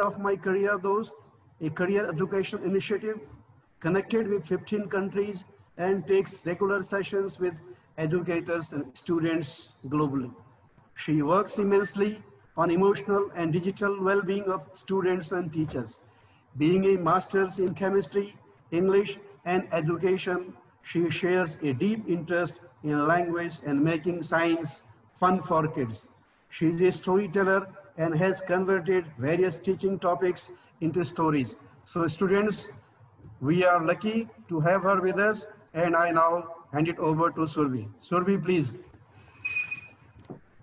of my career dost, a career education initiative connected with 15 countries and takes regular sessions with educators and students globally. She works immensely on emotional and digital well-being of students and teachers. Being a master's in chemistry, English, and education, she shares a deep interest in language and making science fun for kids. She is a storyteller and has converted various teaching topics into stories. So students, we are lucky to have her with us and I now hand it over to Survi. Survi, please.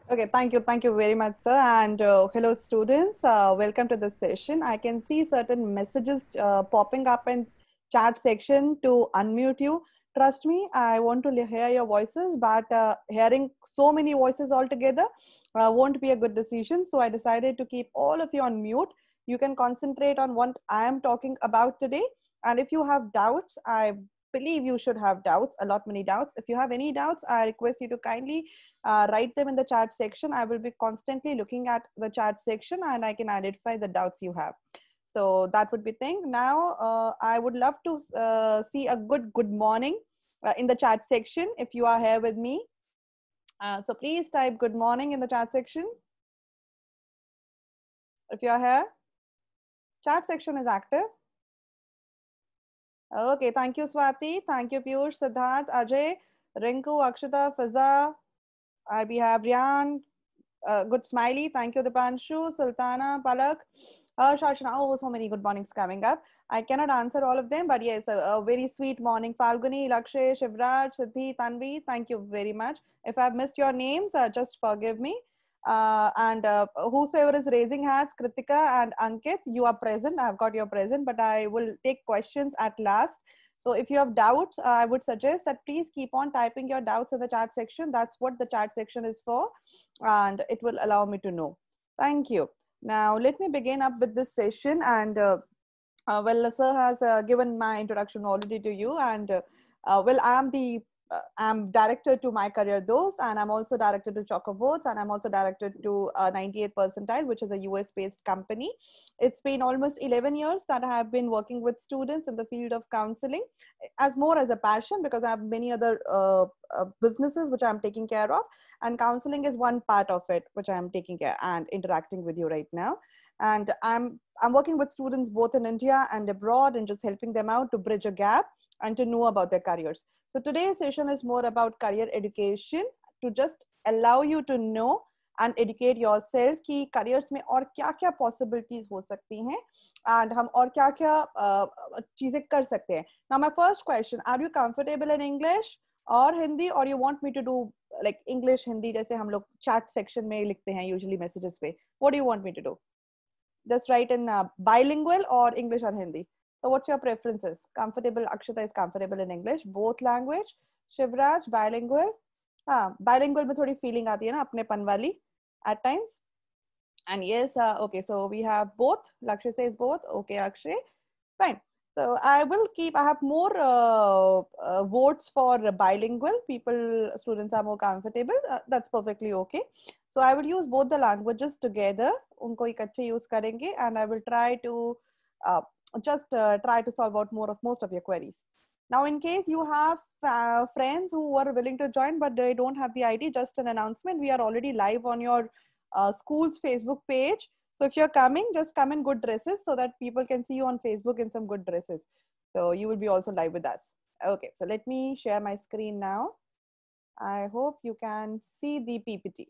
Okay, thank you. Thank you very much, sir. And uh, hello, students. Uh, welcome to the session. I can see certain messages uh, popping up in chat section to unmute you trust me i want to hear your voices but uh, hearing so many voices all together uh, won't be a good decision so i decided to keep all of you on mute you can concentrate on what i am talking about today and if you have doubts i believe you should have doubts a lot many doubts if you have any doubts i request you to kindly uh, write them in the chat section i will be constantly looking at the chat section and i can identify the doubts you have so that would be thing now uh, i would love to uh, see a good good morning uh, in the chat section if you are here with me uh, so please type good morning in the chat section if you are here chat section is active okay thank you swati thank you piyush siddharth ajay rinku akshita fiza we have ryan uh, good smiley thank you dipanshu sultana palak uh, oh, Sharshana, oh, so many good mornings coming up. I cannot answer all of them, but yes, a, a very sweet morning. Falguni, Lakshay, Shivraj, Siddhi, Tanvi, thank you very much. If I've missed your names, uh, just forgive me. Uh, and uh, whosoever is raising hands, Kritika and Ankit, you are present. I've got your present, but I will take questions at last. So if you have doubts, uh, I would suggest that please keep on typing your doubts in the chat section. That's what the chat section is for, and it will allow me to know. Thank you. Now, let me begin up with this session. And uh, uh, well, sir has uh, given my introduction already to you. And uh, uh, well, I am the uh, I'm director to My Career Dose, and I'm also director to Chocoboats, and I'm also director to uh, 98 Percentile, which is a US based company. It's been almost 11 years that I have been working with students in the field of counseling, as more as a passion because I have many other uh, uh, businesses which I'm taking care of, and counseling is one part of it which I'm taking care and interacting with you right now. And I'm I'm working with students both in India and abroad, and just helping them out to bridge a gap and to know about their careers. So today's session is more about career education to just allow you to know and educate yourself ki careers mein or kya kya possibilities ho sakti hain and hum aur kya kya cheeze kar sakte hain. Now my first question, are you comfortable in English or Hindi or you want me to do like English, Hindi, jaise hum log chat section mein likhte hain usually messages pe. What do you want me to do? Just write in uh, bilingual or English or Hindi? So what's your preferences? Comfortable, Akshita is comfortable in English, both language. Shivraj, bilingual. ah bilingual में थोड़ी feeling aati hai na? अपनेपन Panwali at times. And yes, uh, okay, so we have both. Luxury says both. Okay, Akshay. Fine. So I will keep, I have more uh, uh, votes for bilingual. People, students are more comfortable. Uh, that's perfectly okay. So I will use both the languages together. Unko use karenge and I will try to uh, just uh, try to solve out more of most of your queries. Now, in case you have uh, friends who are willing to join but they don't have the ID, just an announcement. We are already live on your uh, school's Facebook page. So if you're coming, just come in good dresses so that people can see you on Facebook in some good dresses. So you will be also live with us. Okay, so let me share my screen now. I hope you can see the PPT.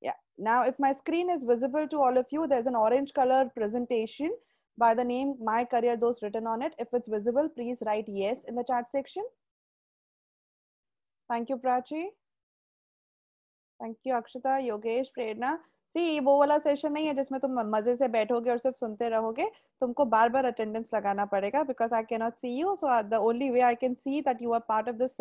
Yeah, now if my screen is visible to all of you, there's an orange color presentation by the name my career those written on it if it's visible please write yes in the chat section thank you prachi thank you akshita yogesh prerna See, वो वाला session नहीं है जिसमें तुम मजे से बैठोगे और सिर्फ सुनते रहोगे तुमको बार बार अटेंडेंस लगाना पड़ेगा because I cannot see you. So the only way I can see that you are part of this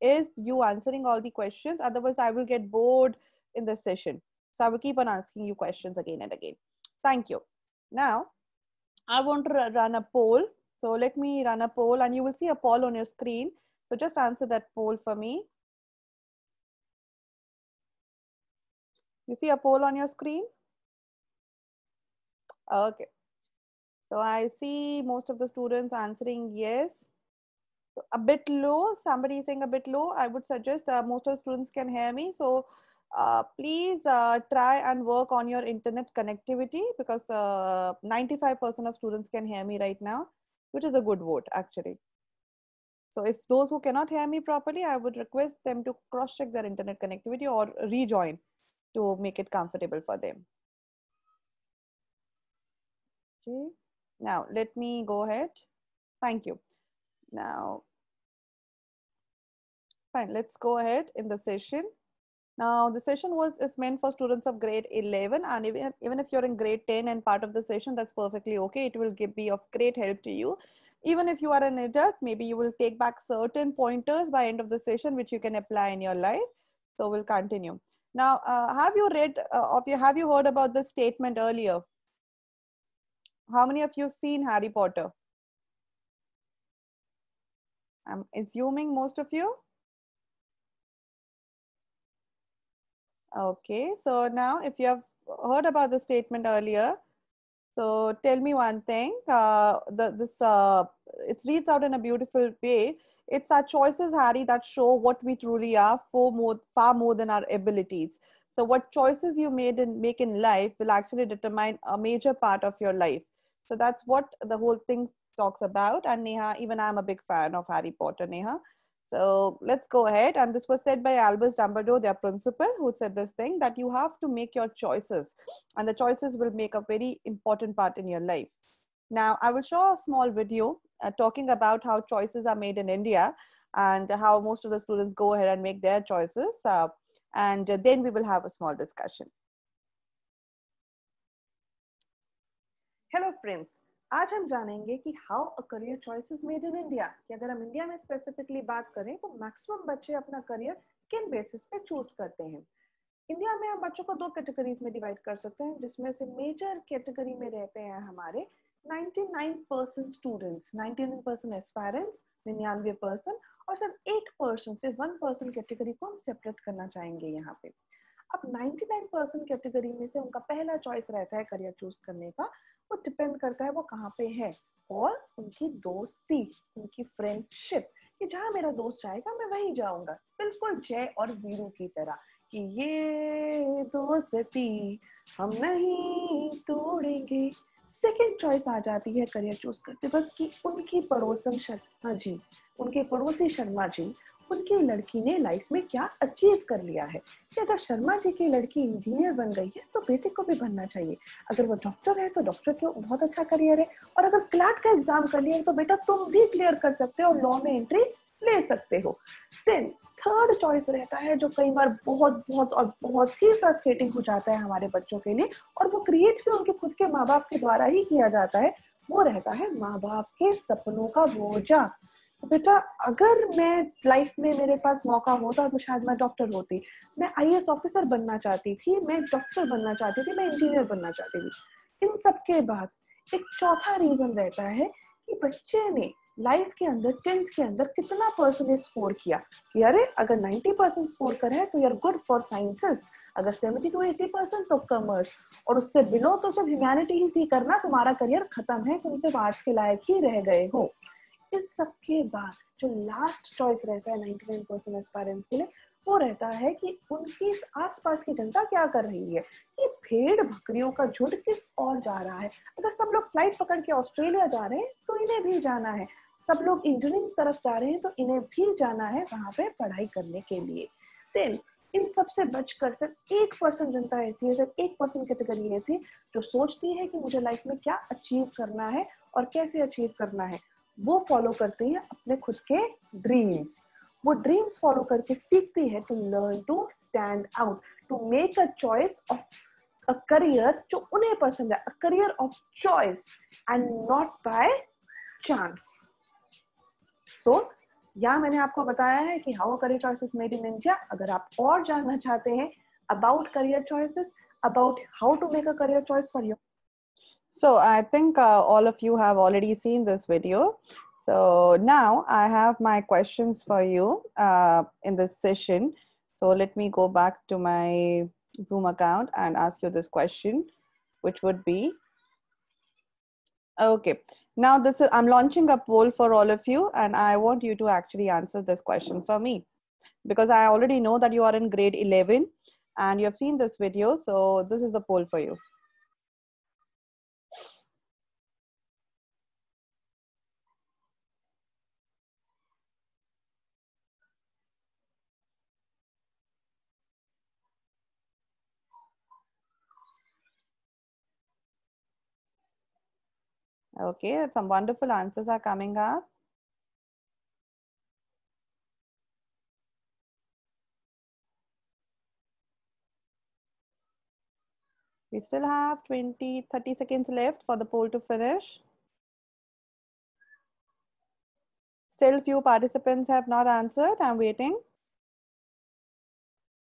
is you answering all the questions otherwise i will get bored in the session so i will keep on asking you questions again and again thank you now I want to run a poll. So let me run a poll and you will see a poll on your screen. So just answer that poll for me. You see a poll on your screen? Okay. So I see most of the students answering yes. So a bit low, somebody is saying a bit low. I would suggest uh, most of the students can hear me. So uh, please uh, try and work on your internet connectivity because 95% uh, of students can hear me right now, which is a good vote actually. So if those who cannot hear me properly, I would request them to cross-check their internet connectivity or rejoin to make it comfortable for them. Okay, now let me go ahead. Thank you. Now, fine, let's go ahead in the session. Now the session was is meant for students of grade 11 and even, even if you're in grade 10 and part of the session, that's perfectly okay. It will give, be of great help to you. Even if you are an adult, maybe you will take back certain pointers by end of the session, which you can apply in your life. So we'll continue. Now, uh, have you read uh, of you, have you heard about this statement earlier? How many of you have seen Harry Potter? I'm assuming most of you. Okay, so now if you have heard about the statement earlier, so tell me one thing. Uh, the, this uh, it reads out in a beautiful way. It's our choices, Harry, that show what we truly are, for more, far more than our abilities. So, what choices you made and make in life will actually determine a major part of your life. So that's what the whole thing talks about. And Neha, even I'm a big fan of Harry Potter, Neha. So let's go ahead. And this was said by Albus Dumbledore, their principal, who said this thing that you have to make your choices, and the choices will make a very important part in your life. Now, I will show a small video uh, talking about how choices are made in India and how most of the students go ahead and make their choices. Uh, and then we will have a small discussion. Hello, friends. आज हम जानेंगे कि how a career choice is made in India कि अगर हम India में specifically बात करें तो मैक्सिमम बच्चे अपना करियर किन बेसिस पे चूज करते हैं इंडिया में हम बच्चों को दो कैटेगरीज में डिवाइड कर सकते हैं जिसमें से मेजर कैटेगरी में रहते हैं हमारे 99 परसेंट स्टूडेंट्स 99 परसेंट एस्पायरेंट्स निन्यानवे परसेंट और सिर्फ एक परसेंट से वन परसेंट कैटेगरी को हम सेपरेट करना चाहेंगे यहाँ पे अब 99 परसेंट कैटेगरी में से उनका पहला चॉइस रहता है करियर चूज करने का वो डिपेंड करता है वो कहाँ पे है और उनकी दोस्ती उनकी फ्रेंडशिप कि जहाँ मेरा दोस्त जाएगा मैं वहीं जाऊंगा बिल्कुल जय और वीरू की तरह कि ये दोस्ती हम नहीं तोड़ेंगे सेकेंड चॉइस आ जाती है करियर चूज करते वक्त कि उनकी पड़ोसन शर्मा जी उनके पड़ोसी शर्मा जी उनकी लड़की ने लाइफ में क्या अचीव कर लिया है कि अगर शर्मा जी की लड़की इंजीनियर बन गई है तो बेटे को भी बनना चाहिए अगर वो डॉक्टर है तो डॉक्टर का बहुत अच्छा करियर है और अगर क्लाट का एग्जाम कर लिया है तो बेटा तुम भी क्लियर कर सकते हो और लॉ में एंट्री ले सकते हो देन थर्ड चॉइस रहता है जो कई बार बहुत बहुत और बहुत ही फ्रस्ट्रेटिंग हो जाता है हमारे बच्चों के लिए और वो क्रिएट भी उनके खुद के माँ बाप के द्वारा ही किया जाता है वो रहता है माँ बाप के सपनों का बोझा बेटा अगर मैं लाइफ में मेरे पास मौका होता तो शायद मैं डॉक्टर होती मैं आई ऑफिसर बनना चाहती थी मैं डॉक्टर बनना चाहती थी मैं इंजीनियर बनना चाहती थी इन सब के बाद एक चौथा रीजन रहता है कि बच्चे ने लाइफ के अंदर टेंथ के अंदर कितना परसेंटेज स्कोर किया कि अरे अगर 90 परसेंट स्कोर कर है तो you are good for sciences अगर 70 टू 80 परसेंट तो कॉमर्स और उससे बिलो तो सब ह्यूमैनिटीज ही करना तुम्हारा करियर खत्म है तुम सिर्फ आर्ट्स के लायक ही रह गए हो इस सब के बाद जो लास्ट चॉइस रहता है नाइनटी नाइन परसेंट एस्पायरेंट्स के लिए वो रहता है कि उनके आसपास की जनता क्या कर रही है ये भेड़ बकरियों का झुंड किस और जा रहा है अगर सब लोग फ्लाइट पकड़ के ऑस्ट्रेलिया जा रहे हैं तो इन्हें भी जाना है सब लोग इंजीनियरिंग तरफ जा रहे हैं तो इन्हें भी जाना है वहां पे पढ़ाई करने के लिए देन इन सबसे बचकर सिर्फ एक परसेंट जनता ऐसी है सिर्फ एक परसेंट कैटेगरी ऐसी जो सोचती है कि मुझे लाइफ में क्या अचीव करना है और कैसे अचीव करना है वो फॉलो करती है अपने खुद के ड्रीम्स वो ड्रीम्स फॉलो करके सीखती है to learn to stand out to make a choice of a career जो उन्हें पसंद है a career of choice and not by chance so या मैंने आपको बताया है कि how career choices made in India अगर आप और जानना चाहते हैं about career choices about how to make a career choice for your So I think uh, all of you have already seen this video. So now I have my questions for you uh, in this session. So let me go back to my Zoom account and ask you this question, which would be, okay. Now this is, I'm launching a poll for all of you and I want you to actually answer this question for me because I already know that you are in grade 11 and you have seen this video. So this is the poll for you. Okay, some wonderful answers are coming up. We still have 20, 30 seconds left for the poll to finish. Still few participants have not answered. I'm waiting.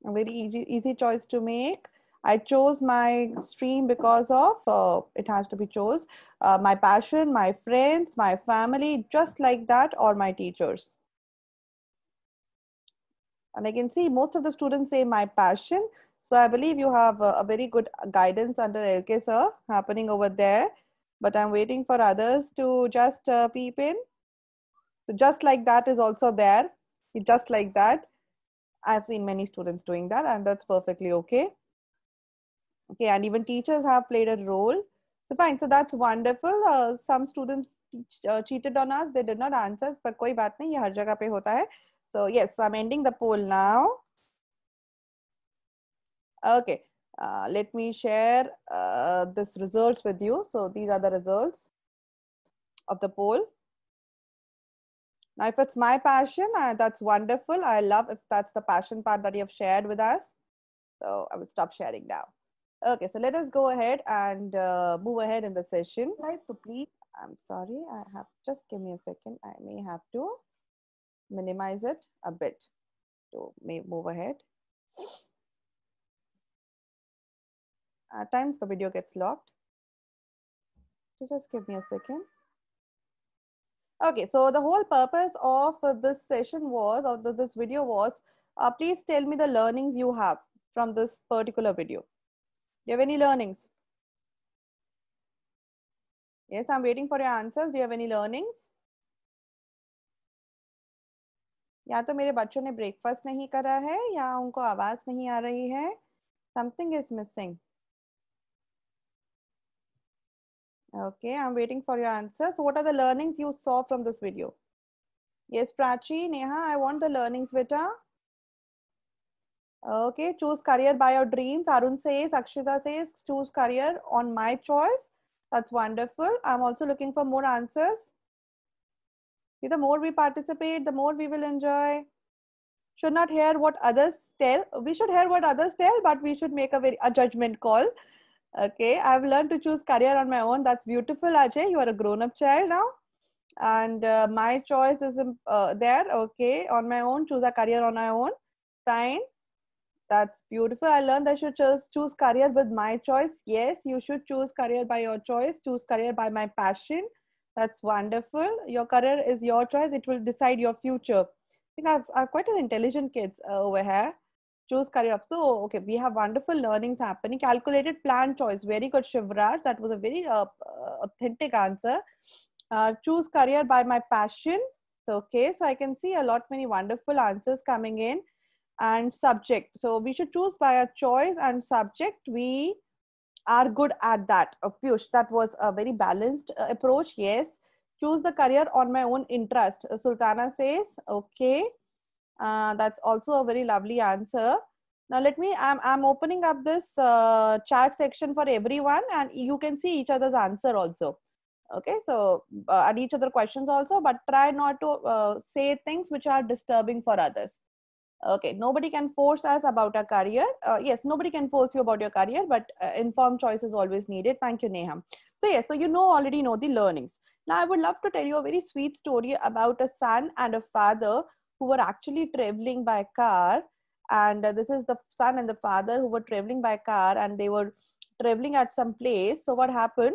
A very easy, easy choice to make. I chose my stream because of uh, it has to be chose uh, my passion, my friends, my family, just like that, or my teachers. And I can see most of the students say my passion. So I believe you have a, a very good guidance under LK sir happening over there. But I'm waiting for others to just uh, peep in. So just like that is also there. Just like that. I've seen many students doing that and that's perfectly okay okay and even teachers have played a role so fine so that's wonderful uh, some students uh, cheated on us they did not answer but koi baat nahi ye har jagah pe hota hai so yes so i'm ending the poll now okay uh, let me share uh, this results with you so these are the results of the poll now if it's my passion uh, that's wonderful i love if that's the passion part that you have shared with us so i will stop sharing now Okay, so let us go ahead and uh, move ahead in the session. Right, so please, I'm sorry, I have, just give me a second. I may have to minimize it a bit to may move ahead. At uh, times the video gets locked. So just give me a second. Okay, so the whole purpose of this session was, or this video was, uh, please tell me the learnings you have from this particular video. Do you have any learnings? Yes, I'm waiting for your answers. Do you have any learnings? या तो मेरे बच्चों ने breakfast नहीं करा है या उनको आवाज नहीं आ रही है something is missing okay I am waiting for your answers what are the learnings you saw from this video yes Prachi Neha I want the learnings बेटा Okay, choose career by your dreams. Arun says, Akshita says, choose career on my choice. That's wonderful. I'm also looking for more answers. See, the more we participate, the more we will enjoy. Should not hear what others tell. We should hear what others tell, but we should make a, very, a judgment call. Okay, I've learned to choose career on my own. That's beautiful, Ajay. You are a grown-up child now and uh, my choice is um, uh, there okay on my own choose a career on my own fine that's beautiful i learned i should just choose career with my choice yes you should choose career by your choice choose career by my passion that's wonderful your career is your choice it will decide your future i think i've, I've quite an intelligent kids uh, over here choose career up so okay we have wonderful learnings happening calculated plan choice very good shivraj that was a very uh, uh authentic answer uh, choose career by my passion so, okay so i can see a lot many wonderful answers coming in and subject. So we should choose by our choice and subject. We are good at that. Uh, Piyush, that was a very balanced uh, approach. Yes. Choose the career on my own interest. Uh, Sultana says, okay. Uh, that's also a very lovely answer. Now let me, I'm, I'm opening up this uh, chat section for everyone and you can see each other's answer also. Okay, so uh, and each other questions also, but try not to uh, say things which are disturbing for others okay nobody can force us about our career uh, yes nobody can force you about your career but uh, informed choice is always needed thank you neham so yes so you know already know the learnings now i would love to tell you a very sweet story about a son and a father who were actually traveling by car and uh, this is the son and the father who were traveling by car and they were traveling at some place so what happened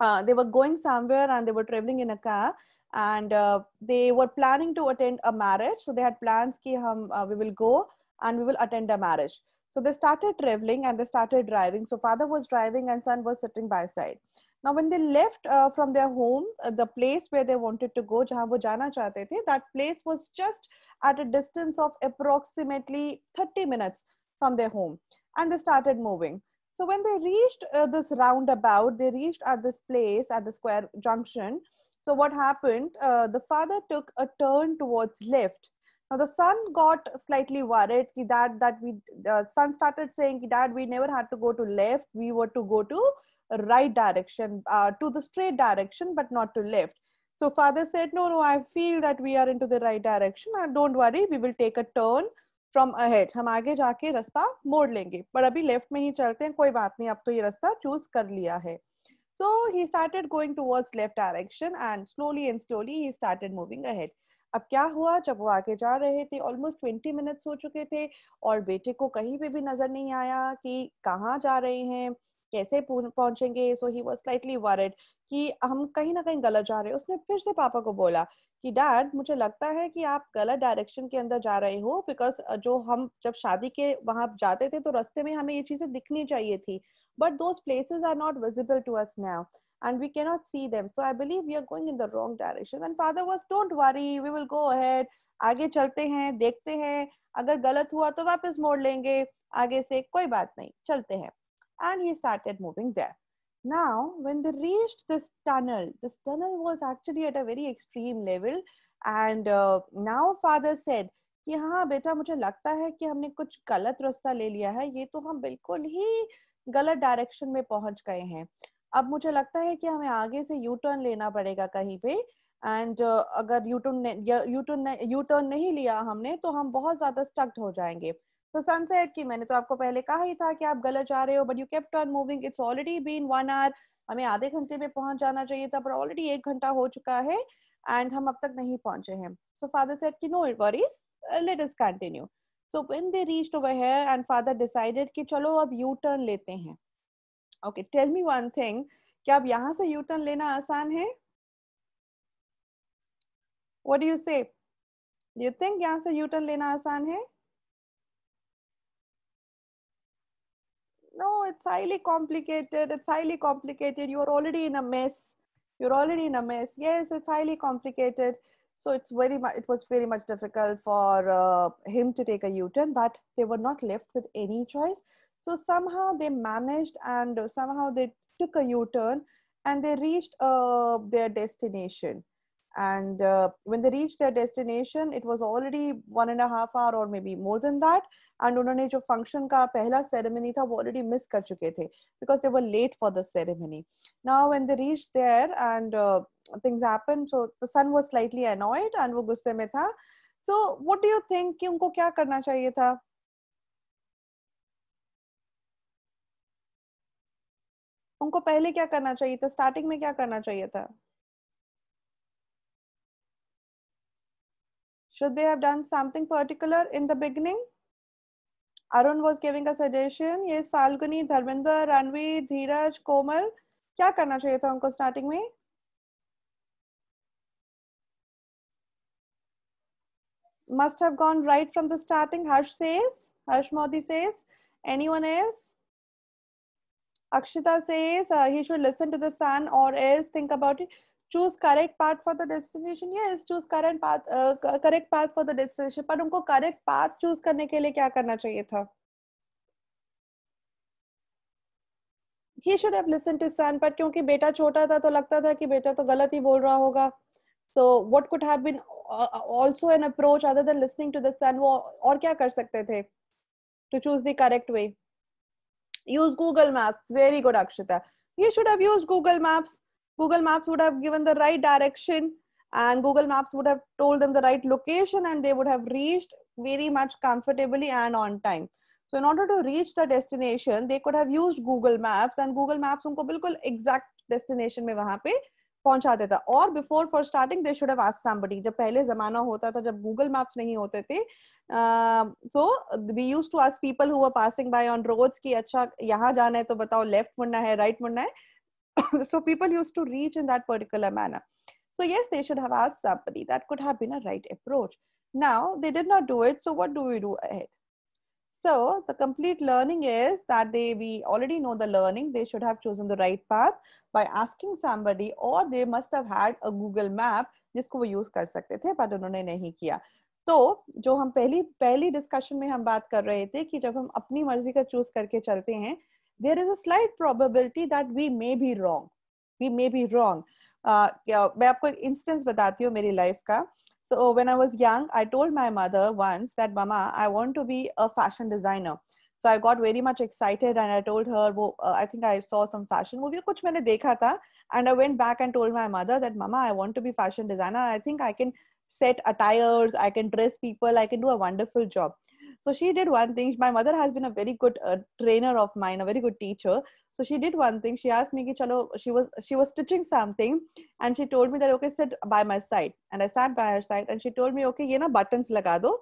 uh, they were going somewhere and they were traveling in a car and uh, they were planning to attend a marriage so they had plans that uh, we will go and we will attend a marriage so they started traveling and they started driving so father was driving and son was sitting by side now when they left uh, from their home uh, the place where they wanted to go jahan wo that place was just at a distance of approximately 30 minutes from their home and they started moving so when they reached uh, this roundabout they reached at this place at the square junction so what happened? Uh, the father took a turn towards left. Now the son got slightly worried. Ki dad, that we the son started saying, "Dad, we never had to go to left. We were to go to right direction, uh, to the straight direction, but not to left." So father said, "No, no, I feel that we are into the right direction. And don't worry, we will take a turn." from ahead. हम आगे जाके रास्ता मोड़ लेंगे पर अभी left में ही चलते हैं कोई बात नहीं अब तो ये रास्ता चूज कर लिया है So he started going towards left direction and slowly and slowly he started moving ahead. अब क्या हुआ जब वो आगे जा रहे थे ऑलमोस्ट ट्वेंटी मिनट्स हो चुके थे और बेटे को कहीं पे भी नजर नहीं आया कि कहाँ जा रहे हैं कैसे पहुंचेंगे so he was slightly worried कि हम कहीं ना कहीं गलत जा रहे हैं उसने फिर से पापा को बोला कि डैड मुझे लगता है कि आप गलत डायरेक्शन के अंदर जा रहे हो बिकॉज जो हम जब शादी के वहां जाते थे तो रस्ते में हमें ये चीजें दिखनी चाहिए थी but those places are not visible to us now and we cannot see them so i believe we are going in the wrong direction and father was don't worry we will go ahead आगे चलते हैं देखते हैं अगर गलत हुआ तो वापस मोड़ लेंगे आगे से कोई बात नहीं चलते हैं and he started moving there. Now, when they reached this tunnel, this tunnel was actually at a very extreme level. And uh, now father said कि हाँ बेटा मुझे लगता है कि हमने कुछ गलत रास्ता ले लिया है ये तो हम बिल्कुल ही गलत डायरेक्शन में पहुंच गए हैं अब मुझे लगता है कि हमें आगे से यू टर्न लेना पड़ेगा कहीं पे एंड uh, अगर U turn U turn U turn नहीं लिया हमने तो हम बहुत ज्यादा स्टक्ट हो जाएंगे तो सनसेट की मैंने तो आपको पहले कहा ही था कि आप गलत जा रहे हो but you kept on moving it's already been one hour हमें आधे घंटे में पहुंच जाना चाहिए था पर ऑलरेडी एक घंटा हो चुका है एंड हम अब तक नहीं पहुंचे हैं सो फादर सेट की no it worries let is continue so when they reached over here and father decided कि चलो अब यू टर्न लेते हैं okay tell me one thing क्या अब यहाँ से यू टर्न लेना आसान है what do you say you think यहाँ से यू टर्न लेना आसान है no it's highly complicated it's highly complicated you are already in a mess you're already in a mess yes it's highly complicated So it's very much, it was very much difficult for uh, him to take a U-turn, but they were not left with any choice. So somehow they managed and somehow they took a U-turn and they reached uh, their destination. and uh, when they reached their destination it was already one and a half hour or maybe more than that and उन्होंने जो function का पहला ceremony था वो already miss कर चुके थे because they were late for the ceremony now when they reached there and uh, things happened so the son was slightly annoyed and वो गुस्से में था so what do you think कि उनको क्या करना चाहिए था उनको पहले क्या करना चाहिए था स्टार्टिंग में क्या करना चाहिए था Should they have done something particular in the beginning? Arun was giving a suggestion. Yes, Falguni, Dharminder, Ranveer, Dheeraj, Komal. क्या करना चाहिए था उनको स्टार्टिंग में must have gone right from the starting. Harsh says, Harsh Modi says, anyone else? Akshita says uh, he should listen to the sun or else think about it. Choose correct path for the destination या is choose current path correct path for the destination पर उनको correct path choose करने के लिए क्या करना चाहिए था he should have listen to son but क्योंकि बेटा छोटा था तो लगता था कि बेटा तो गलत ही बोल रहा होगा so what could have been also an approach other than listening to the son वो और क्या कर सकते थे to choose the correct way use Google Maps very good Akshita he should have use Google Maps Google Maps would have given the right direction and Google Maps would have told them the right location and they would have reached very much comfortably and on time. So in order to reach the destination, they could have used Google Maps and Google Maps unko bilkul exact destination mein wahan pe पहुंचा देता और before for starting they should have ask somebody जब पहले जमाना होता था जब Google maps नहीं होते थे so we used to ask people who were passing by on roads कि अच्छा यहाँ जाना है तो बताओ लेफ्ट मुड़ना है राइट right मुड़ना है so people used to reach in that particular manner. So, yes, they should have asked somebody. That could have been a right approach. Now, they did not do it. So, what do we do ahead? So, the complete learning is that they, we already know the learning. They should have chosen the right path by asking somebody, or they must have had a Google map जिसको वो use कर सकते थे but उन्होंने नहीं किया तो जो हम पहली पहली डिस्कशन में हम बात कर रहे थे कि जब हम अपनी मर्जी का चूज करके चलते हैं there is a slight probability that we may be wrong. We may be wrong. Uh, yeah, I instance batati in my life. So when I was young, I told my mother once that, Mama, I want to be a fashion designer. So I got very much excited and I told her, uh, I think I saw some fashion movie. Kuch maine dekha tha. And I went back and told my mother that, Mama, I want to be fashion designer. I think I can set attires. I can dress people. I can do a wonderful job. so she did one thing my mother has been a very good uh, trainer of mine a very good teacher so she did one thing she asked me ki, Chalo, she was she was stitching something and she told me that okay sit by my side and i sat by her side and she told me okay ye na buttons laga do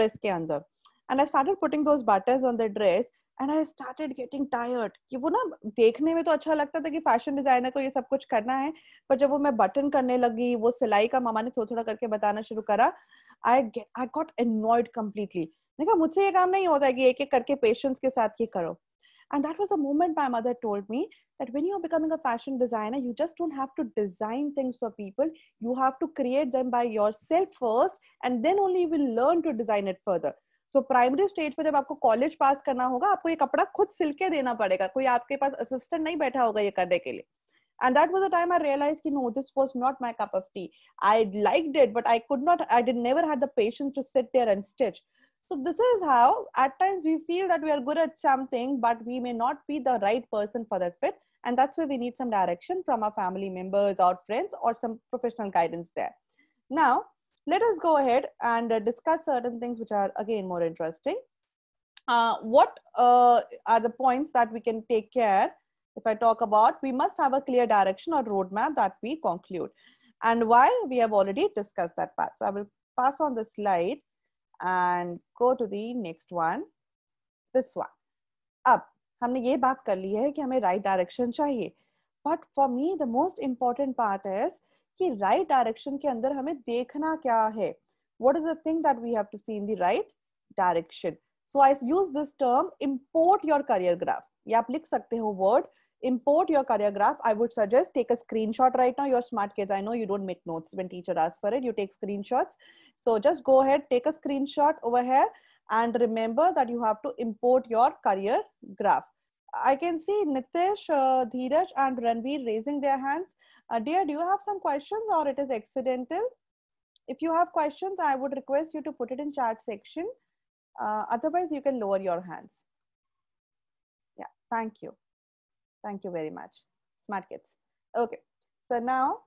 dress ke andar and i started putting those buttons on the dress and I started getting tired कि वो ना देखने में तो अच्छा लगता था कि फैशन डिजाइनर को ये सब कुछ करना है पर जब वो मैं बटन करने लगी वो सिलाई का मामा ने thoda थोड़ा करके बताना शुरू करा आई i got annoyed completely देखा मुझसे ये काम नहीं होता है कि एक एक करके पेशेंट्स के साथ ये करो and that was a moment my mother told me that when you becoming a fashion designer you just don't have to design things for people you have to create them by yourself first and then only will learn to design it further so primary stage पर जब आपको college pass करना होगा आपको ये कपड़ा खुद सिल के देना पड़ेगा कोई आपके पास असिस्टेंट नहीं बैठा होगा ये करने के लिए And that was the time I realized, you know, this was not my cup of tea. I liked it, but I could not, I did never had the patience to sit there and stitch. So, this is how at times we feel that we are good at something, but we may not be the right person for that fit. And that's where we need some direction from our family members or friends or some professional guidance there. Now, let us go ahead and uh, discuss certain things which are again more interesting. Uh, what uh, are the points that we can take care if i talk about we must have a clear direction or roadmap that we conclude and why we have already discussed that part so i will pass on the slide and go to the next one this one अब humne ye baat kar li hai ki hame right direction chahiye but for me the most important part is ki right direction ke andar hame dekhna kya hai what is the thing that we have to see in the right direction so i use this term import your career graph ye aap likh sakte ho word import your career graph i would suggest take a screenshot right now Your smart kids i know you don't make notes when teacher asks for it you take screenshots so just go ahead take a screenshot over here and remember that you have to import your career graph i can see nitesh uh, Dhiraj and ranveer raising their hands uh, dear do you have some questions or it is accidental if you have questions i would request you to put it in chat section uh, otherwise you can lower your hands yeah thank you Thank you very much, smart kids. Okay, so now,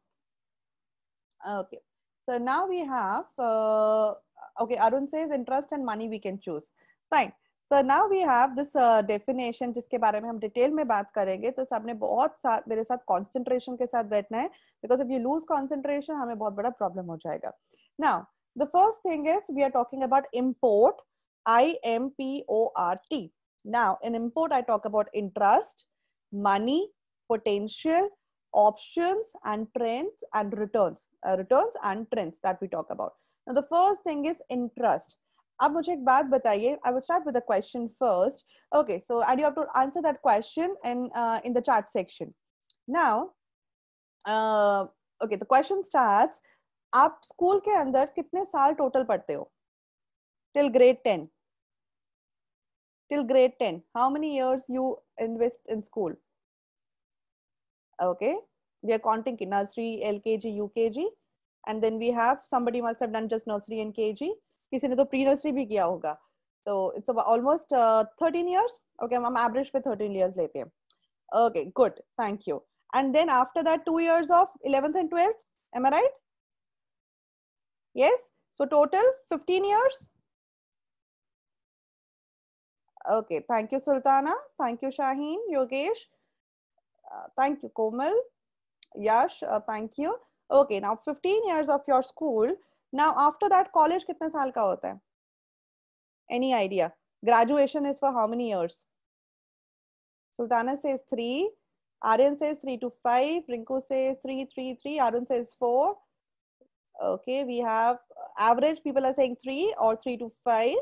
okay, so now we have, uh, okay, Arun says interest and money we can choose. Fine. Sir now we have this definition जिसके बारे में हम detail में बात करेंगे तो सबने बहुत साथ मेरे साथ कंसंट्रेशन के साथ बैठना है because if you lose concentration हमें बहुत बड़ा प्रॉब्लम हो जाएगा now the first thing is we are talking about import I M P O R T now in import I talk about interest money, potential, options, and trends and returns. Uh, returns and trends that we talk about. Now, the first thing is interest. I will start with a question first. Okay, so and you have to answer that question in, uh, in the chat section. Now, uh, okay, the question starts. आप school के अंदर कितने साल total पढ़ते हो till grade ten till grade ten how many years you invest in school Okay, we are counting in nursery, LKG, UKG, and then we have somebody must have done just nursery and KG. किसी ने तो pre nursery भी किया होगा तो it's 13 years okay i'm average पे 13 years लेते Okay, good. Thank you. and then after that two years of 11th and 12th am i right yes so total 15 years okay thank you sultana thank you shaheen yogesh uh, thank you, Komal. Yash, uh, thank you. Okay, now 15 years of your school. Now after that, college कितने साल का Any idea? Graduation is for how many years? Sultana says three. Aryan says three to five. Rinku says three, three, three. Arun says four. Okay, we have uh, average people are saying three or three to five.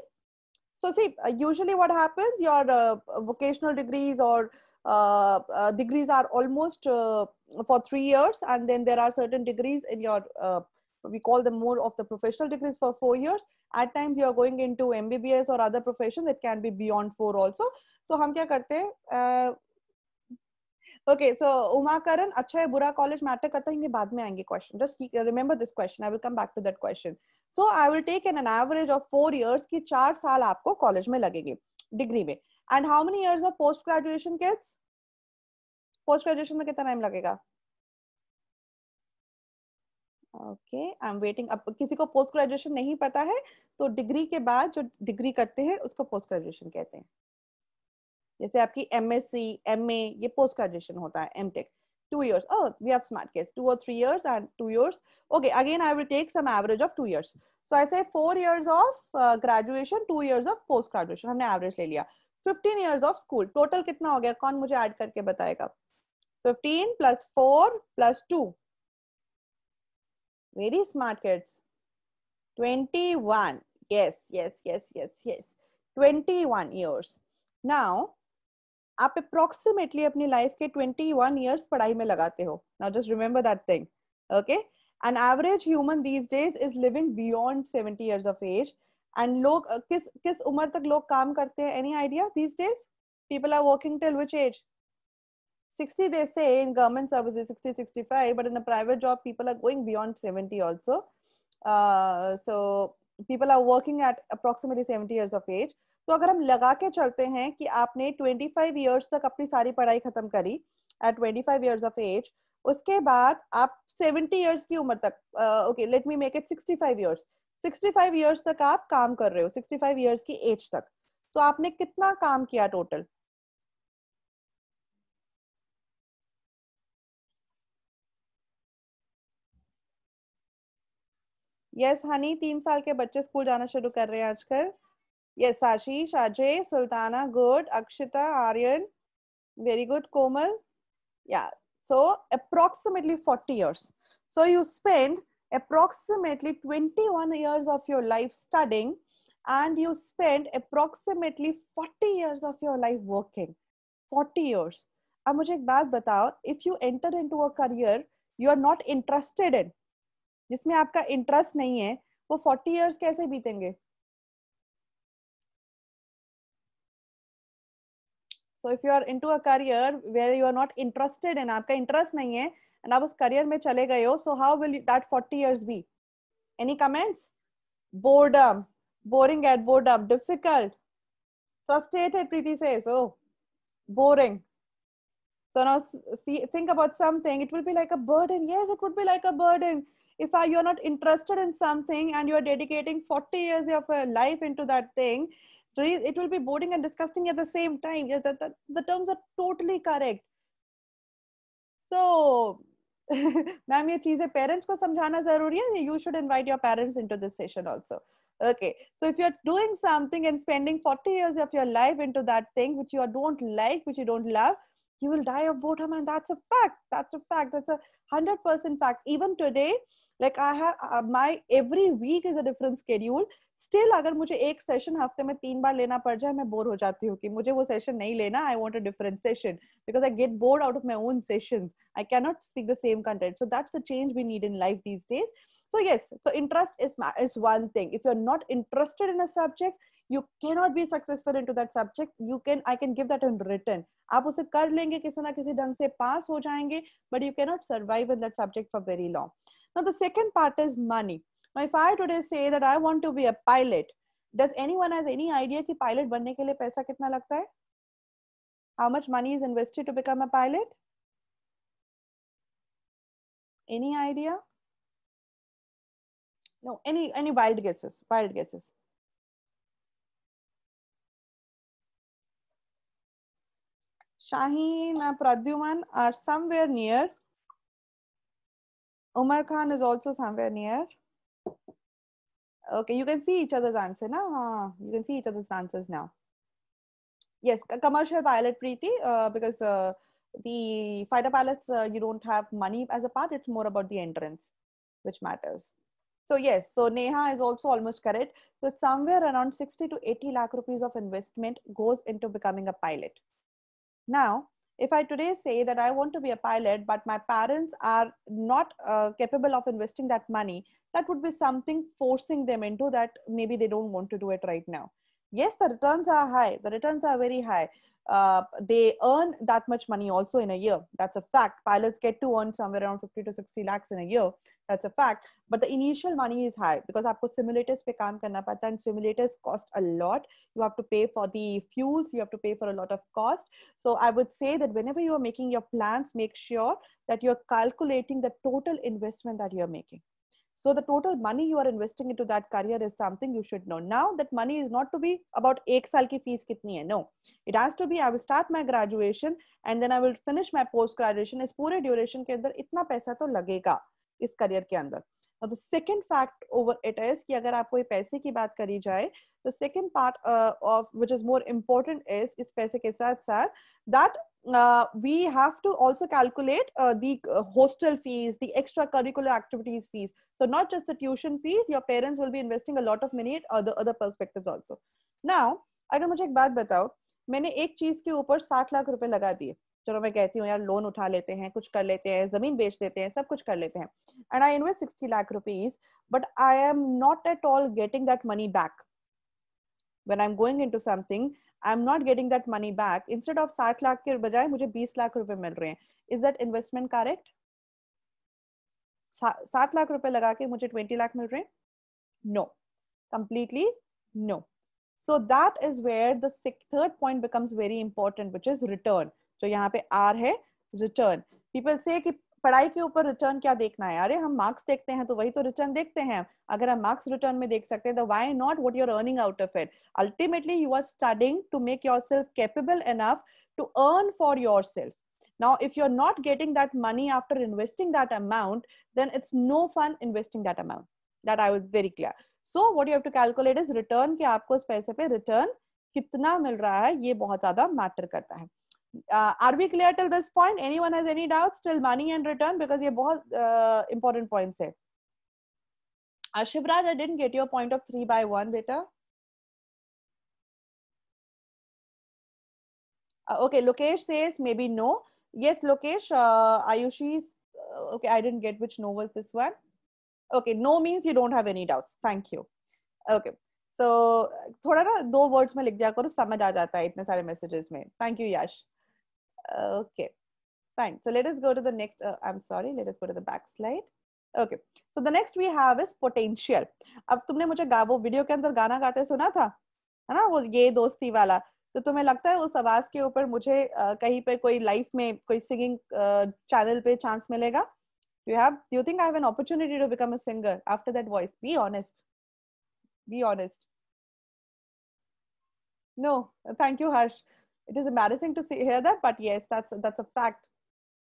So see, usually what happens, your uh, vocational degrees or degrees are almost uh, for three years, and then there are certain degrees in your uh, we call them more of the professional degrees for four years. At times you are going into MBBS or other profession that can be beyond four also. so hum तो हम क्या करते हैं okay acha hai bura college matter karta hai matter baad mein aayenge question just keep, remember this question i will come back to that question so i will take an, an average of four years ki चार saal aapko college mein lagenge degree mein and how many years of post graduation kids post graduation में कितना time लगेगा okay I am waiting अब किसी को post graduation नहीं पता है तो डिग्री के बाद जो डिग्री करते हैं उसको पोस्ट ग्रेजुएशन कहते हैं जैसे आपकी M S C M A ये पोस्ट ग्रेजुएशन होता है M tech two years we have smart case two और three years and two years okay again I will take some average of two years so ऐसे four years of graduation two years of post graduation हमने average ले लिया fifteen years of school total कितना हो गया कौन मुझे add करके बताएगा fifteen plus four plus two very smart kids twenty one yes yes yes yes yes twenty one years now आप अप्रोक्सीमेटली अपनी लाइफ के ट्वेंटी वन ईयर्स पढ़ाई में लगाते हो now just remember that thing okay an average human these days is living beyond seventy years of age and लोग किस किस उम्र तक लोग काम करते हैं any idea these days people are working till which age 60 they say in government services 60 65 but in a private job people are going beyond 70 also uh, so people are working at approximately 70 years of age तो अगर हम लगा के चलते हैं कि आपने 25 years तक अपनी सारी पढ़ाई खत्म करी at 25 years of age उसके बाद आप 70 इयर्स की उम्र तक okay let me make it 65 years 65 years तक आप काम कर रहे हो 65 इयर्स की एज तक तो आपने कितना काम किया टोटल यस yes, हनी तीन साल के बच्चे स्कूल जाना शुरू कर रहे हैं आजकल yes Ashish Ajay Sultana good Akshita Aryan very good Komal yeah so approximately 40 years so you spend approximately 21 years of your life studying and you spend approximately 40 years of your life working 40 years अब मुझे एक बात बताओ if you enter into a career you are not interested in जिसमें आपका interest नहीं है वो 40 इयर्स कैसे बीतेंगे so if you are into a career where you are not interested in आपका इंटरेस्ट नहीं है and I was करियर में चले गए हो so how will that forty years be any comments boredom boring at boredom difficult frustrated preeti says oh boring so now see think about something it will be like a burden yes it would be like a burden if I, you're not interested in something and you're dedicating 40 years of your life into that thing it will be boring and disgusting at the same time the, the, the terms are totally correct so ma'am ये चीजें parents को समझाना जरूरी है you should invite your parents into this session also okay so if you're doing something and spending 40 years of your life into that thing which you don't like which you don't love you will die of boredom and that's a fact that's a fact that's a 100% fact even today like i have uh, my every week is a different schedule still अगर मुझे एक session हफ्ते में तीन बार लेना पड़ जाए मैं बोर हो जाती हूँ कि मुझे वो सेशन नहीं लेना I want a different session because I get bored out of my own session I cannot speak the same content so that's the change we need in life these days so yes so interest is is one thing if you are not interested in a subject you cannot be successful into that subject you can I can give that in return आप उसे कर लेंगे किसी ना किसी ढंग से pass हो जाएंगे but you cannot survive in that subject for very long Now, the second part is money now if i today say that i want to be a pilot does anyone has any idea ki pilot banne ke liye paisa kitna lagta hai how much money is invested to become a pilot any idea no any any wild guesses wild guesses Shaheen and Pradyuman are somewhere near. Umar Khan is also somewhere near. Okay, you can see each other's answer now. You can see each other's answers now. Yes, commercial pilot, Preeti, uh, because uh, the fighter pilots, uh, you don't have money as a part. It's more about the entrance, which matters. So yes, so Neha is also almost correct. So somewhere around 60 to 80 lakh rupees of investment goes into becoming a pilot. Now, if I today say that I want to be a pilot, but my parents are not uh, capable of investing that money, that would be something forcing them into that maybe they don't want to do it right now. Yes, the returns are high, the returns are very high. Uh, they earn that much money also in a year. That's a fact. Pilots get to earn somewhere around 50 to 60 lakhs in a year that's a fact but the initial money is high because aapko simulators pe kaam karna padta and simulators cost a lot you have to pay for the fuels you have to pay for a lot of cost so i would say that whenever you are making your plans make sure that you are calculating the total investment that you are making so the total money you are investing into that career is something you should know. Now that money is not to be about ek saal ki fees kitni hai. No, it has to be I will start my graduation and then I will finish my post graduation. Is पूरे duration ke अंदर itna पैसा to lagega. इस career के अंदर और the second fact over it is कि अगर आपको ये पैसे की बात करी जाए the second part of which is more important is इस पैसे के साथ साथ that we have to also calculate the hostel fees the extracurricular activities fees so not just the tuition fees your parents will be investing a lot of money at other perspective also now अगर मुझे एक बात बताओ मैंने एक चीज के ऊपर साठ लाख रुपए लगा दिए चलो मैं कहती हूँ यार लोन उठा लेते हैं कुछ कर लेते हैं जमीन बेच देते हैं सब कुछ कर लेते हैं and I invest sixty lakh rupees but I am not at all getting that money back when I am going into something I am not getting that money back instead of साठ लाख के बजाय मुझे बीस लाख रुपए मिल रहे हैं is that investment correct साठ लाख रुपए लगा के मुझे ट्वेंटी लाख मिल रहे हैं no completely no so that is where the third point becomes very important which is return जो यहाँ पे आर है रिटर्न पीपल से कि पढ़ाई के ऊपर रिटर्न क्या देखना है अरे हम मार्क्स देखते हैं तो वही तो रिटर्न देखते हैं अगर हम मार्क्स रिटर्न में देख सकते हैं तो why not what you're earning out of it ultimately you are starting to make yourself capable enough to earn for yourself if you are not getting that money after investing that amount then it's no fun investing that amount that i was very clear so what you have to calculate is return ki aapko return कितना मिल रहा है ये बहुत ज्यादा matter करता है uh, are we clear till this point anyone has any doubts till money and return because ye bahut uh, important points hai uh, shivraj i didn't get your point of 3 by 1 beta uh, okay lokesh says maybe no yes lokesh uh, ayushi uh, okay i didn't get which no was this one okay no means you don't have any doubts thank you okay so, थोड़ा ना दो words में लिख दिया करो समझ आ जाता है इतने सारे मैसेजेस में thank you Yash Okay, fine. So let us go to the next, uh, I'm sorry, let us go to the back slide. Okay so the next we have is potential अब तुमने मुझे गा, वो वीडियो के अंदर गाना गाते सुना था है ना वो ये दोस्ती वाला तो तुम्हें लगता है उस आवाज के ऊपर मुझे uh, कहीं पर कोई लाइफ में कोई सिंगिंग चैनल uh, पे चांस मिलेगा you have you think I have an opportunity to become a singer after that voice be honest be honest no thank you Harsh it is embarrassing to see hear that but yes that's that's a fact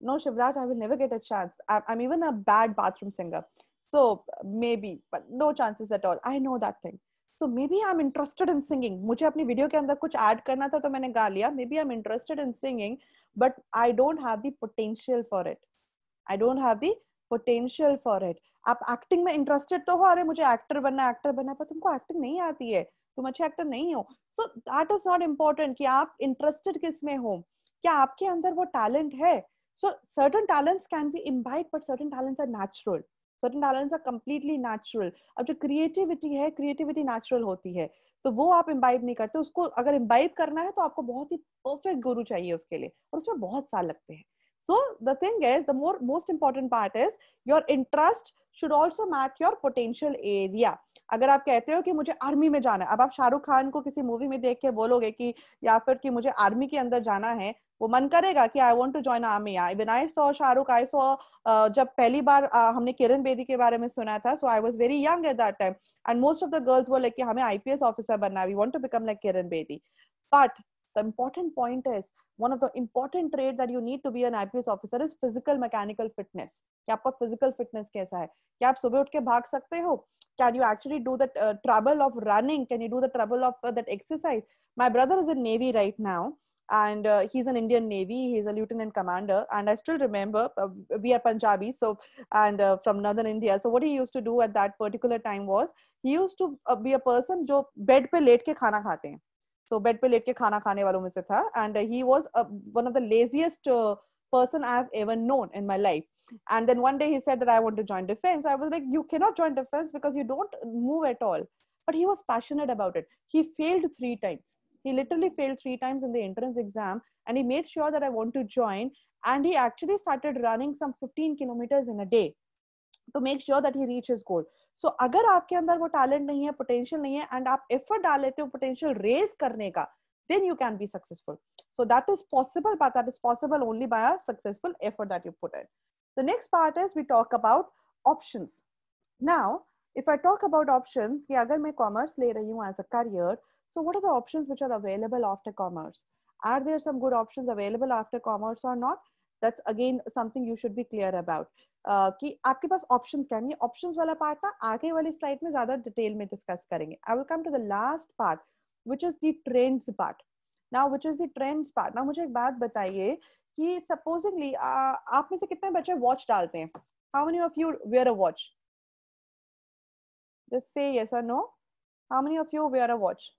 no shivraj i will never get a chance I, I'm even a bad bathroom singer so maybe but no chances at all i know that thing so maybe i'm interested in singing mujhe apni video ke andar kuch add karna tha to maine ga liya maybe i'm interested in singing but i don't have the potential for it i don't have the potential for it for it आप acting में interested तो हो अरे मुझे actor बनना actor बनना पर तुमको एक्टिंग नहीं आती है तुम अच्छे एक्टर नहीं हो so that is not important कि आप इंटरेस्टेड किस में हो क्या आपके अंदर वो टैलेंट है so certain talents can be imbibed but certain talents are natural certain talents are completely natural अब जो क्रिएटिविटी है क्रिएटिविटी नेचुरल होती है तो वो आप इम्बाइब नहीं करते उसको अगर इम्बाइब करना है तो आपको बहुत ही परफेक्ट गुरु चाहिए उसके लिए और उसमें बहुत साल लगते हैं so the thing is the more most important part is your interest should also match your potential area अगर आप कहते हो कि मुझे आर्मी में जाना है अब आप शाहरुख खान को किसी मूवी में देख के बोलोगे कि या फिर कि मुझे आर्मी के अंदर जाना है वो मन करेगा कि I want to join army I saw Shahrukh I saw uh, जब पहली बार uh, हमने किरण बेदी के बारे में सुना था so I was very young at that time and most of the girls वो लाइक हमें आईपीएस ऑफिसर बनना we want to become like Kiran Bedi but the important point is one of the important traits that you need to be an IPS officer is physical mechanical fitness. क्या आपका physical fitness कैसा है? क्या आप सुबह उठ के भाग सकते हो? Can you actually do the uh, trouble of running? Can you do the trouble of uh, that exercise? My brother is in Navy right now. And uh, he's an Indian Navy. He's a lieutenant commander, and I still remember uh, we are Punjabi, so and uh, from northern India. So what he used to do at that particular time was he used to uh, be a person who bed पे लेट के खाना खाते हैं. सो bed पे लेट के खाना खाने वालों में से था and he was one of the laziest person I've ever known in my life. And then one day he said that I want to join defense. I was like, you cannot join defense because you don't move at all. But he was passionate about it. He failed three times. He literally failed three times in the entrance exam and he made sure that I want to join. And he actually started running some 15 kilometers in a day to make sure that he reached his goal so, अगर आपके अंदर वो talent नहीं है potential, नहीं है and effort effort डाल लेते हो potential then you can be successful so that is possible but that is possible only by a successful effort that you put in the next part is we talk about options now if i talk about options ki agar main commerce le rahi as a career so what are the options which are available after commerce are there some good options available after commerce or not that's again something you should be clear about कि आपके पास option क्या है option वाला part ना आगे वाली slide में ज्यादा डिटेल में डिस्कस करेंगे I will come to the last part which is the trends part now which is the trends part ना मुझे एक बात बताइए कि सपोजिंगली uh, आप में से कितने बच्चे वॉच डालते हैं how many of you wear a watch just say yes और no how many of you wear a watch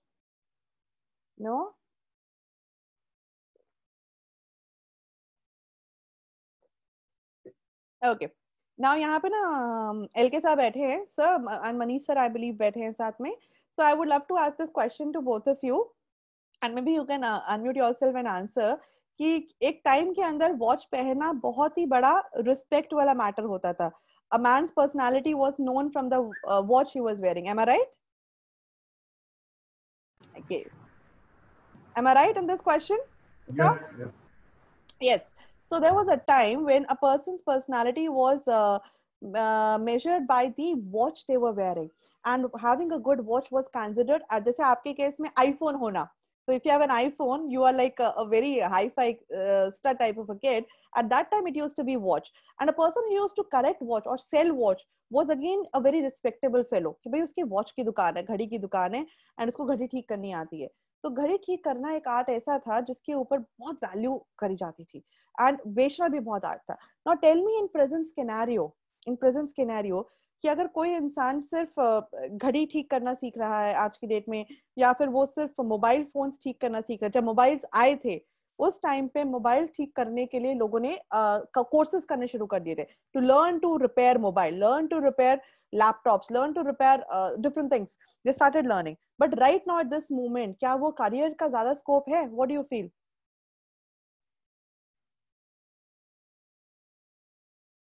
no okay now यहाँ पे ना एल um, के साहब बैठे हैं sir and Manish sir I believe बैठे हैं साथ में so I would love to ask this question to both of you and maybe you can unmute yourself and answer कि एक टाइम के अंदर वॉच पहनना बहुत ही बड़ा रिस्पेक्ट वाला मैटर होता था a man's personality was known from the watch he was wearing am I right okay am I right in this question yes yes, So there was a time when a person's personality was uh, uh, measured by the watch they were wearing, and having a good watch was considered. Uh, जैसे आपके case, में iPhone hona. So if you have an iPhone, you are like a, a very high-fi uh, star type of a kid. At that time, it used to be watch, and a person who used to correct watch or sell watch was again a very respectable fellow. कि भाई उसकी watch की दुकान है, घड़ी की and उसको घड़ी ठीक करनी आती तो घड़ी ठीक करना एक आर्ट ऐसा था जिसके ऊपर बहुत वैल्यू करी जाती थी एंड बेचना भी बहुत आर्ट था not tell me in present scenario in present scenario कि अगर कोई इंसान सिर्फ घड़ी ठीक करना सीख रहा है आज की डेट में या फिर वो सिर्फ मोबाइल फोन्स ठीक करना सीख रहा है जब मोबाइल्स आए थे उस टाइम पे मोबाइल ठीक करने के लिए लोगों ने कोर्सेज uh, करने शुरू कर दिए थे to learn to repair mobile learn to repair laptops learn to repair different things they started learning but right now at this moment क्या वो करियर का ज्यादा स्कोप है what do you feel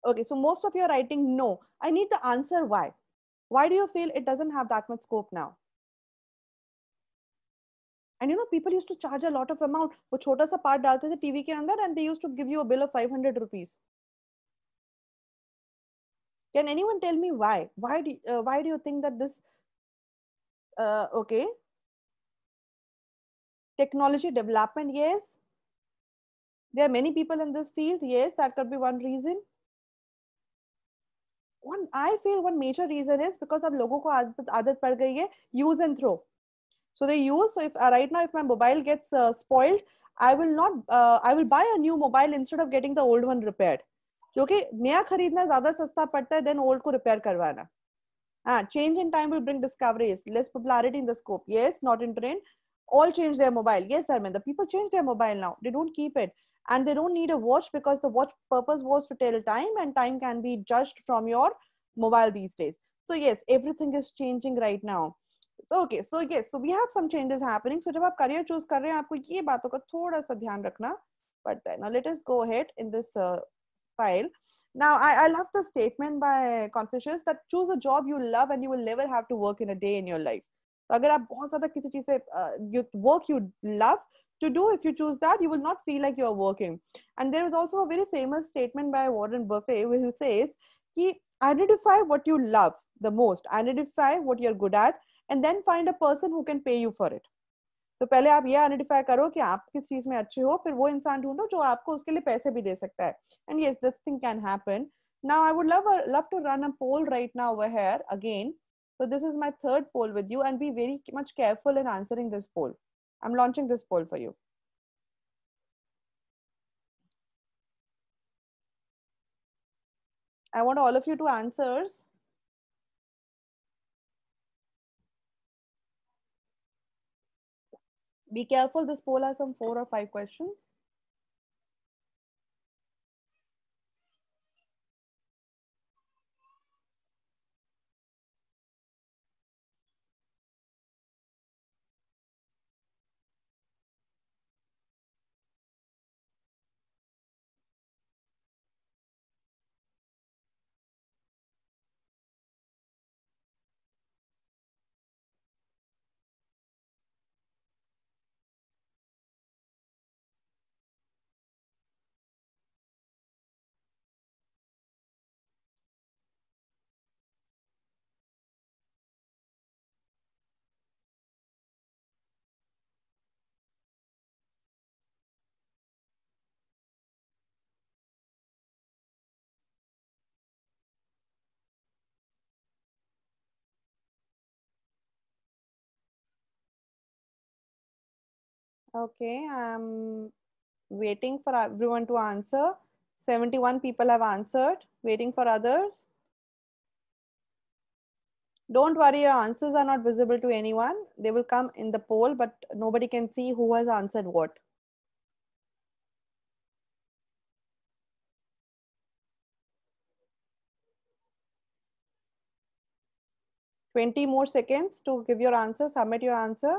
okay so most of you are writing no i need the answer why why do you feel it doesn't have that much scope now and you know people use to charge a lot of amount वो छोटा सा part डालते थे TV के अंदर and they use to give you a bill of 500 rupees can anyone tell me why why do why do you think that this okay technology development yes there are many people in this field yes that could be one reason one I feel one major reason is because अब लोगों को आदत पड़ गई है use and throw so they use so if uh, right now if my mobile gets uh, spoiled i will not uh, i will buy a new mobile instead of getting the old one repaired Okay. नया खरीदना ज्यादा सस्ता पड़ता है old old को repair करवाना हाँ change in time will bring discoveries. Less popularity in the scope. Yes, not in trend. all change their mobile. Yes, The people change their mobile now. They don't keep it. And they don't need a watch because the watch purpose was to tell time and time can be judged from your mobile these days. So yes, everything is changing right now. तो okay so ये so we have some changes happening so जब आप career choose कर रहे हैं आपको ये बातों का थोड़ा सा ध्यान रखना पड़ता है now let us go ahead in this file. Now, I, I love the statement by Confucius that choose a job you love and you will never have to work in a day in your life. तो अगर आप बहुत ज्यादा किसी चीज से you work you love to do if you choose that you will not feel like you are working and there is also a very famous statement by Warren Buffett who says कि identify what you love the most identify what you are good at And then find a person who can pay for it तो पहले आप ये identify करो कि आप किस चीज में अच्छे हो फिर वो इंसान ढूंढो जो आपको उसके लिए पैसे भी दे सकता है and now i would love to run a poll right now over here again so this is my third poll with you and be very much careful in answering this poll i'm launching this poll for you i want all of you to answer. Be careful, this poll has some four or five questions. Okay, I'm waiting for everyone to answer. 71 people have answered, waiting for others. Don't worry, your answers are not visible to anyone. They will come in the poll, but nobody can see who has answered what. Twenty more seconds to give your answer, submit your answer.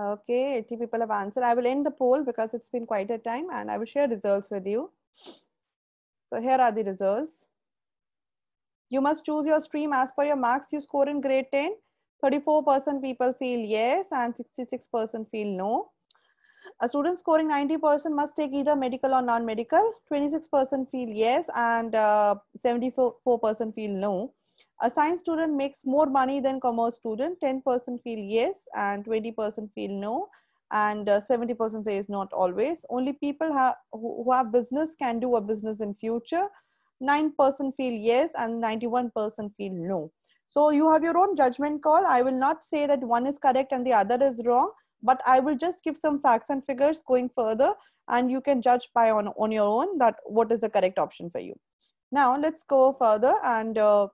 Okay, 80 people have answered. I will end the poll because it's been quite a time and I will share results with you. So here are the results. You must choose your stream as per your marks you score in grade 10. 34% people feel yes and 66% feel no. A student scoring 90% must take either medical or non-medical. 26% feel yes and 74% uh, feel no a science student makes more money than commerce student 10% feel yes and 20% feel no and 70% uh, say is not always only people ha who, who have business can do a business in future 9% feel yes and 91% feel no so you have your own judgment call i will not say that one is correct and the other is wrong but i will just give some facts and figures going further and you can judge by on, on your own that what is the correct option for you now let's go further and uh,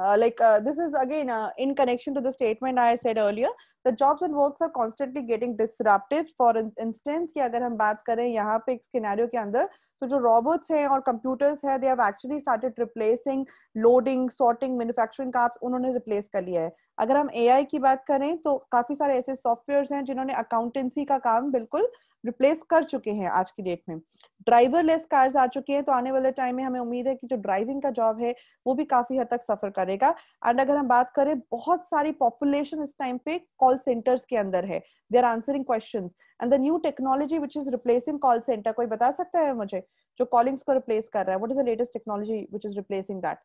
uh, like uh, this is again uh, in connection to the statement I said earlier the jobs and works are constantly getting disrupted for instance ki agar hum baat kare yahan pe ek scenario ke andar so jo robots hain aur computers hain they have actually started replacing loading sorting manufacturing tasks unhone replace kar liya hai agar hum AI ki baat kare to kafi sare aise softwares hain jinhone accountancy ka kaam bilkul uh, replace कर चुके हैं आज की date में driverless cars आ चुके हैं तो आने वाले टाइम में हमें उम्मीद है कि जो ड्राइविंग का जॉब है वो भी काफी हद तक सफर करेगा एंड अगर हम बात करें बहुत सारी पॉपुलेशन इस टाइम पे कॉल सेंटर्स के अंदर है they are answering question and the new technology which is replacing call centre कोई बता सकता है मुझे जो कॉलिंग्स को रिप्लेस कर रहा है what is the latest technology which is replacing that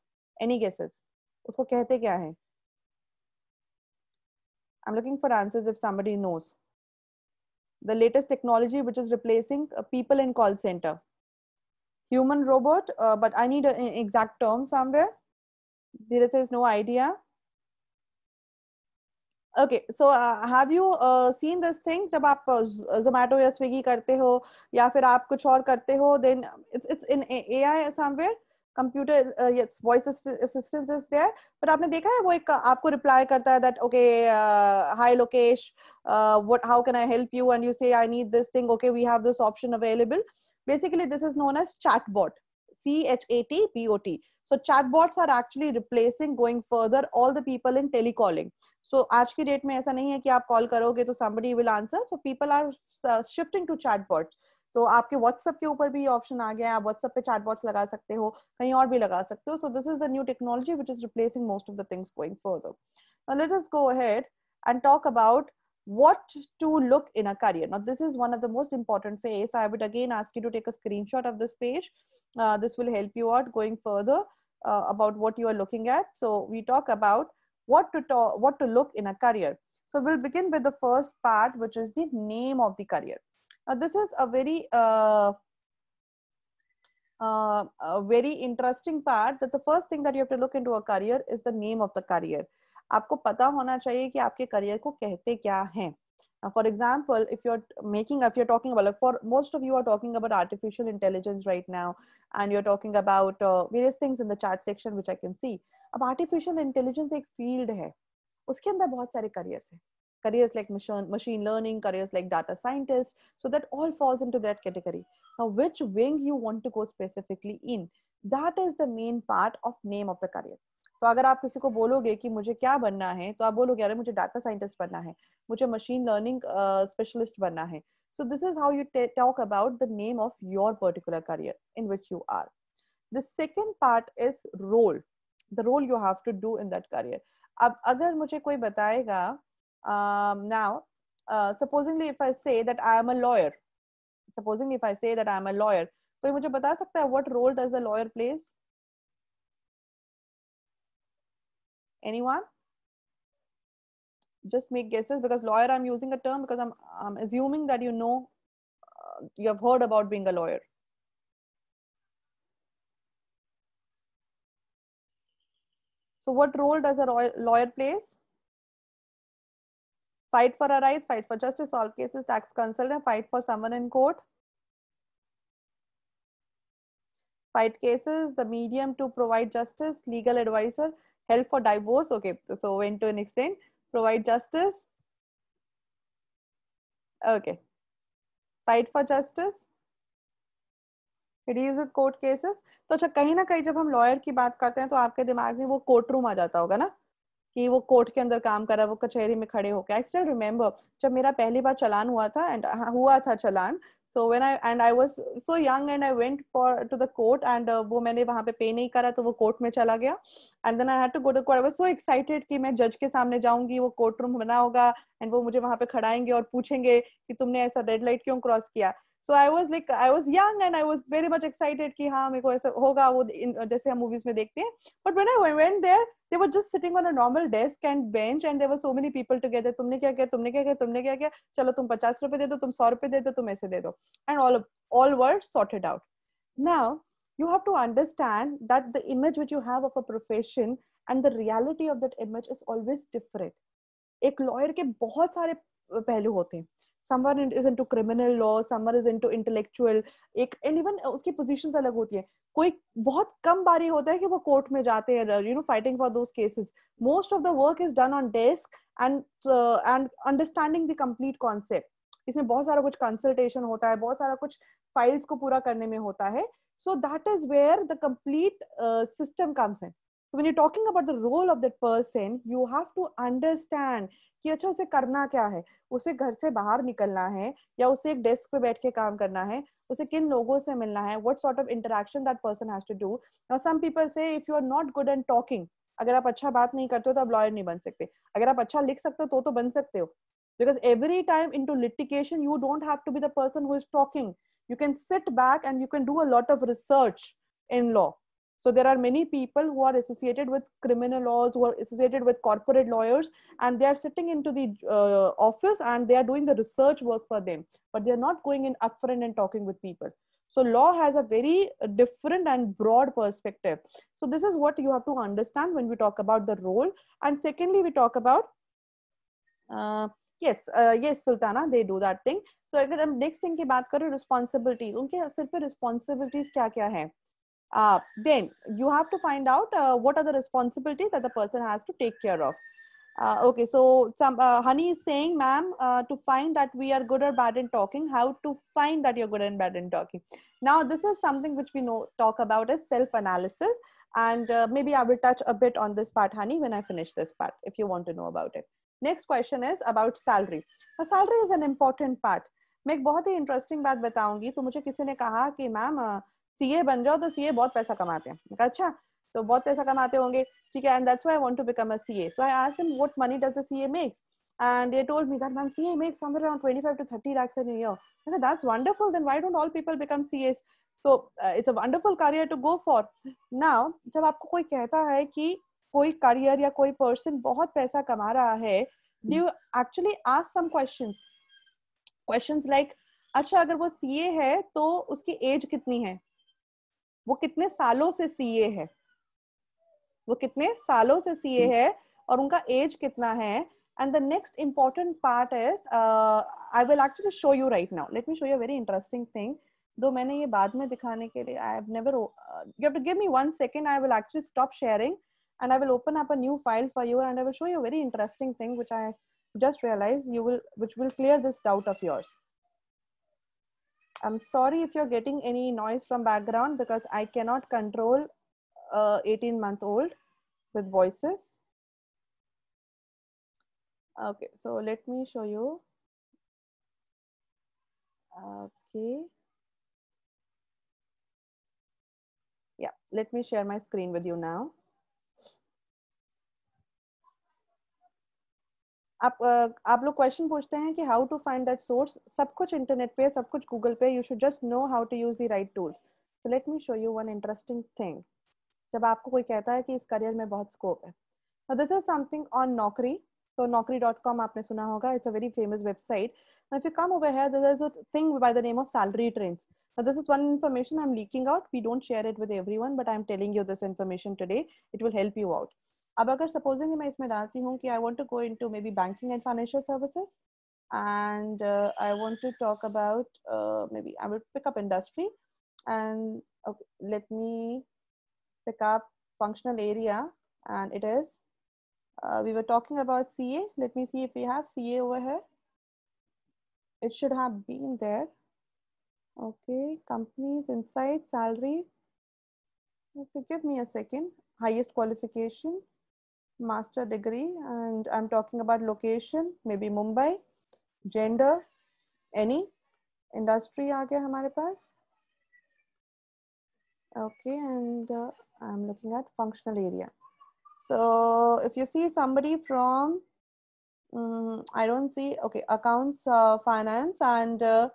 any guesses उसको कहते क्या है I'm looking for answers if somebody knows. the latest technology which is replacing uh, people in call center human robot uh, but i need an exact term somewhere there is says no idea okay so uh, have you uh, seen this thing जब आप uh, uh, zomato या swiggy करते हो या फिर आप कुछ और करते हो then it's it's in ai somewhere computer voice assistance is there but आपने देखा है वो एक आपको रिप्लाई करता है that okay hi Lokesh what how can I help you and you say I need this thing okay we have this option available basically this is known as chatbot C H A T B O T so chatbots are actually replacing going further all the people in telecalling so आज की date में ऐसा नहीं है कि आप call करोगे तो somebody will answer so people are shifting to chatbots तो आपके व्हाट्सएप के ऊपर भी ऑप्शन आ गया है आप व्हाट्सएप पे चैट लगा सकते हो कहीं और भी लगा सकते हो so this is the new technology which is replacing most of the things going further now let us go ahead and talk about what to look in a career now this is one of the most important phase i would again ask you to take a screenshot of this page uh, this will help you out going further uh, about what you are looking at so we talk about what to talk what to look in a career so we'll begin with the first part which is the name of the career this is a very uh, a very interesting part that the first thing that you have to look into a career is the name of the career आपको पता होना चाहिए कि आपके career को कहते क्या हैं for example if you are making if you are talking about for most of you are talking about artificial intelligence right now and you are talking about various things in the chart section which I can see अब artificial intelligence एक field है उसके अंदर बहुत सारे careers हैं careers like machine, machine learning, careers like data scientist. So that all falls into that category. Now, which wing you want to go specifically in? That is the main part of name of the career. तो अगर आप किसी को बोलोगे कि मुझे क्या बनना है तो आप बोलोगे अरे मुझे डाटा साइंटिस्ट बनना है मुझे मशीन लर्निंग स्पेशलिस्ट बनना है so this is how you talk about the name of your particular career in which you are the second part is role the role you have to do in that career अब अगर मुझे कोई बताएगा Um, now, uh, supposedly if I say that I am a lawyer, supposedly if I say that I am a lawyer, तो ये मुझे बता what role does the lawyer plays? Anyone? Just make guesses because lawyer I'm using a term because I'm, I'm assuming that you know, uh, you have heard about being a lawyer. So what role does a lawyer plays? fight for our rights, fight for justice, all cases, tax consultant, fight for someone in court. Fight cases, the medium to provide justice, legal adviser help for divorce. Okay, so went to an extent, provide justice. Okay. Fight for justice. Court cases तो अच्छा कहीं ना कहीं जब हम lawyer की बात करते हैं तो आपके दिमाग में वो कोर्ट रूम आ जाता होगा ना कि वो कोर्ट के अंदर काम करा वो कचहरी में खड़े होकर आई स्टिल रिमेम्बर जब मेरा पहली बार चलान हुआ था एंड हाँ, हुआ था चलान so when I and I was so young and I went for to the court and वो मैंने वहाँ पे पे नहीं करा तो वो कोर्ट में चला गया and then I had to go to court I so excited कि मैं जज के सामने जाऊंगी वो कोर्ट रूम बना होगा एंड वो मुझे वहाँ पे खड़ाएंगे और पूछेंगे कि तुमने ऐसा रेड लाइट क्यों क्रॉस किया so I was like I was young and I was very much excited कि हाँ मेरे को ऐसा होगा वो जैसे हम मूवीज में देखते हैं but when I went there they were just sitting on a normal desk and bench and there were so many people together तुमने क्या किया तुमने क्या किया तुमने क्या किया चलो तुम पचास रुपए दे दो तुम सौ रुपए दे दो तुम ऐसे दे दो and all all were sorted out now you have to understand that the image which you have of a profession and the reality of that image is always different एक लॉयर के बहुत सारे पहलू होते हैं someone is into criminal law someone is into intellectual एक and even uh, उसकी positions अलग होती हैं कोई बहुत कम बारी होता है कि वो कोर्ट में जाते हैं you know fighting for those cases most of the work is done on desk and and understanding the complete concept इसमें बहुत सारा कुछ कंसल्टेशन होता है बहुत सारा कुछ फाइल्स को पूरा करने में होता है so that is where the complete system comes in तो when you're talking about the role of that person, you have to understand कि अच्छा उसे करना क्या है उसे घर से बाहर निकलना है या उसे एक डेस्क पे बैठ के काम करना है उसे किन लोगों से मिलना है what sort of interaction that person has to do now some people say if you are not good and talking अगर आप अच्छा बात नहीं करते हो तो आप लॉयर नहीं बन सकते अगर आप अच्छा लिख सकते हो तो तो बन सकते हो because every time into litigation you don't have to be the person who is talking you can sit back and you can do a lot of research in law So there are many people who are associated with criminal laws, who are associated with corporate lawyers, and they are sitting into the uh, office and they are doing the research work for them, but they are not going in upfront and talking with people. So law has a very different and broad perspective. So this is what you have to understand when we talk about the role. And secondly, we talk about uh, yes, uh, yes, Sultana, they do that thing. So अगर हम next thing की बात करें responsibilities, उनके सिर पे responsibilities क्या क्या हैं? Uh, then you have to find out uh, what are the responsibilities that the person has to take care of. Uh, okay, so some uh, Honey is saying, ma'am, uh, to find that we are good or bad in talking, how to find that you're good and bad in talking. Now, this is something which we know talk about as self-analysis, and uh, maybe I will touch a bit on this part, Honey, when I finish this part, if you want to know about it. Next question is about salary. Now, salary is an important part. मैं एक बहुत ही interesting बात बताऊंगी तो मुझे किसी ने कहा कि मैम सीए बन जाओ तो सीए बहुत पैसा कमाते हैं अच्छा तो बहुत पैसा कमाते होंगे ठीक है and that's why I want to become a CA so I asked him what money does the CA makes and they told me that ma'am CA makes somewhere around 25 to 30 lakhs in a year. I said that's wonderful. Then why don't all people become CAs? So uh, it's a wonderful career to go for. Now जब आपको कोई कहता है कि कोई career या कोई person बहुत पैसा कमा रहा है, do you actually ask some questions? Questions like अच्छा अगर वो CA है तो उसकी age कितनी है? वो कितने सालों से सीए है वो कितने सालों से सीए है और उनका एज कितना है and the next important part is I will actually show you right now let me show you very interesting thing दो मैंने ये बाद में दिखाने के लिए I have never you have to give me one second I will actually stop sharing and I will open up a new file for you and I will show you very interesting thing which I just realise you will which will clear this doubt of yours I'm sorry if you're getting any noise from background because I cannot control 18 month old with voices. Okay, so let me show you. Okay. Yeah, let me share my screen with you now. आप आप लोग question पूछते हैं कि how to find that source सब कुछ internet पे सब कुछ गूगल पे you should just know how to use the right tools so let me show you one interesting thing जब आपको कोई कहता है कि इस करियर में बहुत स्कोप है दिस इज समथिंग ऑन नौकरी तो नौकरी डॉट कॉम आपने सुना होगा it's a very famous website if you come over here is a thing by the name of salary trends Now, this is one information I'm leaking out. We don't share it with everyone, but I'm telling you this information today. It will help you out. अब अगर supposing मैं इसमें I हूँ कि I want to go in to maybe banking and financial services and uh, I want to talk about uh, maybe I will pick up industry and uh, let me pick up functional area and it is we were talking about CA let me see if we have CA over here it should have been there okay companies insight salary forgive me a second highest qualification master degree and i'm talking about location maybe mumbai gender any industry aa gaya hamare paas okay and uh, i'm looking at functional area so if you see somebody from um, i don't see okay accounts uh, finance and uh,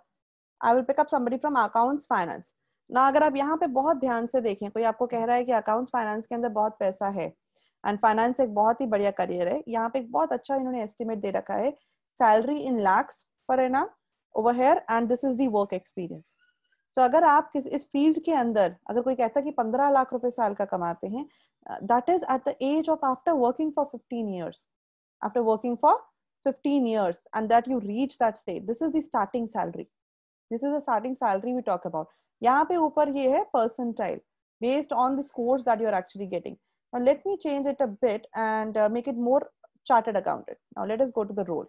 i will pick up somebody from accounts finance ना अगर आप यहाँ पे बहुत ध्यान से देखें कोई आपको कह रहा है कि अकाउंट्स फाइनेंस के अंदर बहुत पैसा है एंड फाइनेंस एक बहुत ही बढ़िया करियर है यहाँ पे एक बहुत अच्छा इन्होंने एस्टिमेट दे रखा है सैलरी इन लैक्स पर है ना over here and this is the work experience तो अगर आप किस इस फील्ड के अंदर अगर कोई कहता है कि पंद्रह लाख रुपए साल का कमाते हैं that is at the age of after working for fifteen years after working for fifteen years and that you reach that state this is the starting salary this is the starting salary we talk about यहाँ पे ऊपर ये है tile based on the scores that you are actually getting Now let me change it a bit and uh, make it more chartered accountant. Now let us go to the role.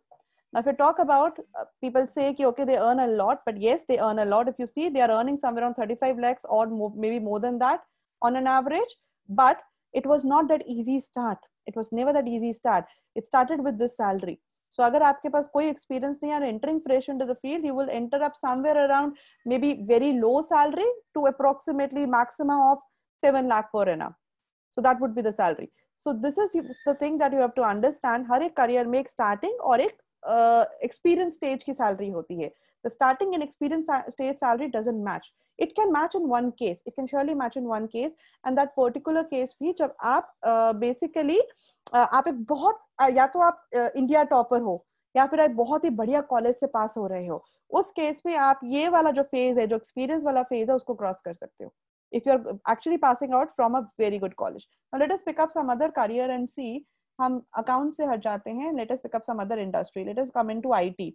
Now if you talk about uh, people say, okay, they earn a lot, but yes, they earn a lot. If you see, they are earning somewhere around 35 lakhs or more, maybe more than that on an average, but it was not that easy start. It was never that easy start. It started with this salary. so, agar आपके पास koi experience नहीं entering fresh into the field, you will enter up somewhere around maybe very low salary to approximately maximum of seven lakh seven lakh so that would be the salary so this is the thing that you have to understand har ek career mein ek starting aur ek uh, experience stage ki salary hoti hai the starting and experience stage salary doesn't match it can match in one case it can surely match in one case and that particular case bhi jab aap uh, basically uh, aap ek bahut uh, ya to aap uh, india topper ho ya fir aap bahut hi badhiya college se pass ho rahe ho उस case में आप ये वाला जो phase है जो experience वाला phase है उसको क्रॉस कर सकते हो if you're actually passing out from a very good college. Now let us pick up some other career and see. हम अकाउंट से हट जाते हैं let us pick up some other industry let us come into IT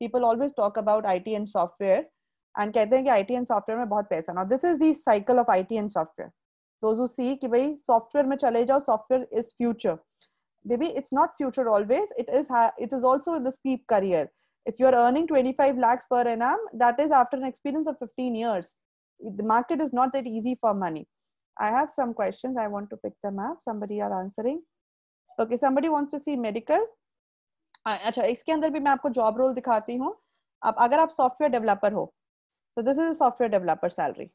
people always talk about IT and software and कहते हैं कि IT and software में बहुत पैसा ना this is the cycle of IT and software those who see कि भाई software में चले जाओ software is future baby it's not future always it is it is also the steep career if you're earning 25 lakhs per annum that is after an experience of 15 years the market is not that easy for money. I have some questions. I want to pick them up. Somebody are answering. Okay, somebody wants to see medical. Uh, अच्छा इसके अंदर भी मैं आपको job role दिखाती हूँ आप अगर आप सॉफ्टवेयर डेवलपर हो so this is software developer salary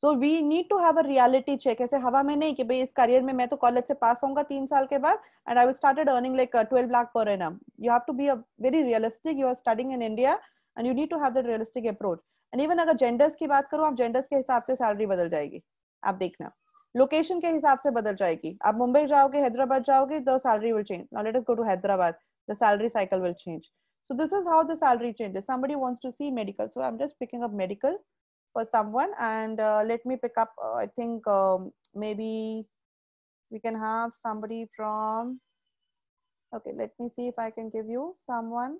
so we need to have a reality check ऐसे हवा में नहीं कि भाई इस करियर में मैं तो कॉलेज से पास होऊंगा तीन साल के बाद and I will started earning like twelve lakh per annum you have to be a very realistic you are studying in India and you need to have that realistic approach and even अगर genders की बात करूं आप genders के हिसाब से salary बदल जाएगी आप देखना लोकेशन के हिसाब से बदल जाएगी आप मुंबई जाओगे हैदराबाद जाओगे the salary will change now let us go to Hyderabad the salary cycle will change so this is how the salary changes somebody wants to see medical so I am just picking up medical for someone and let me pick up I think may be we can have somebody from okay let me see if I can give you someone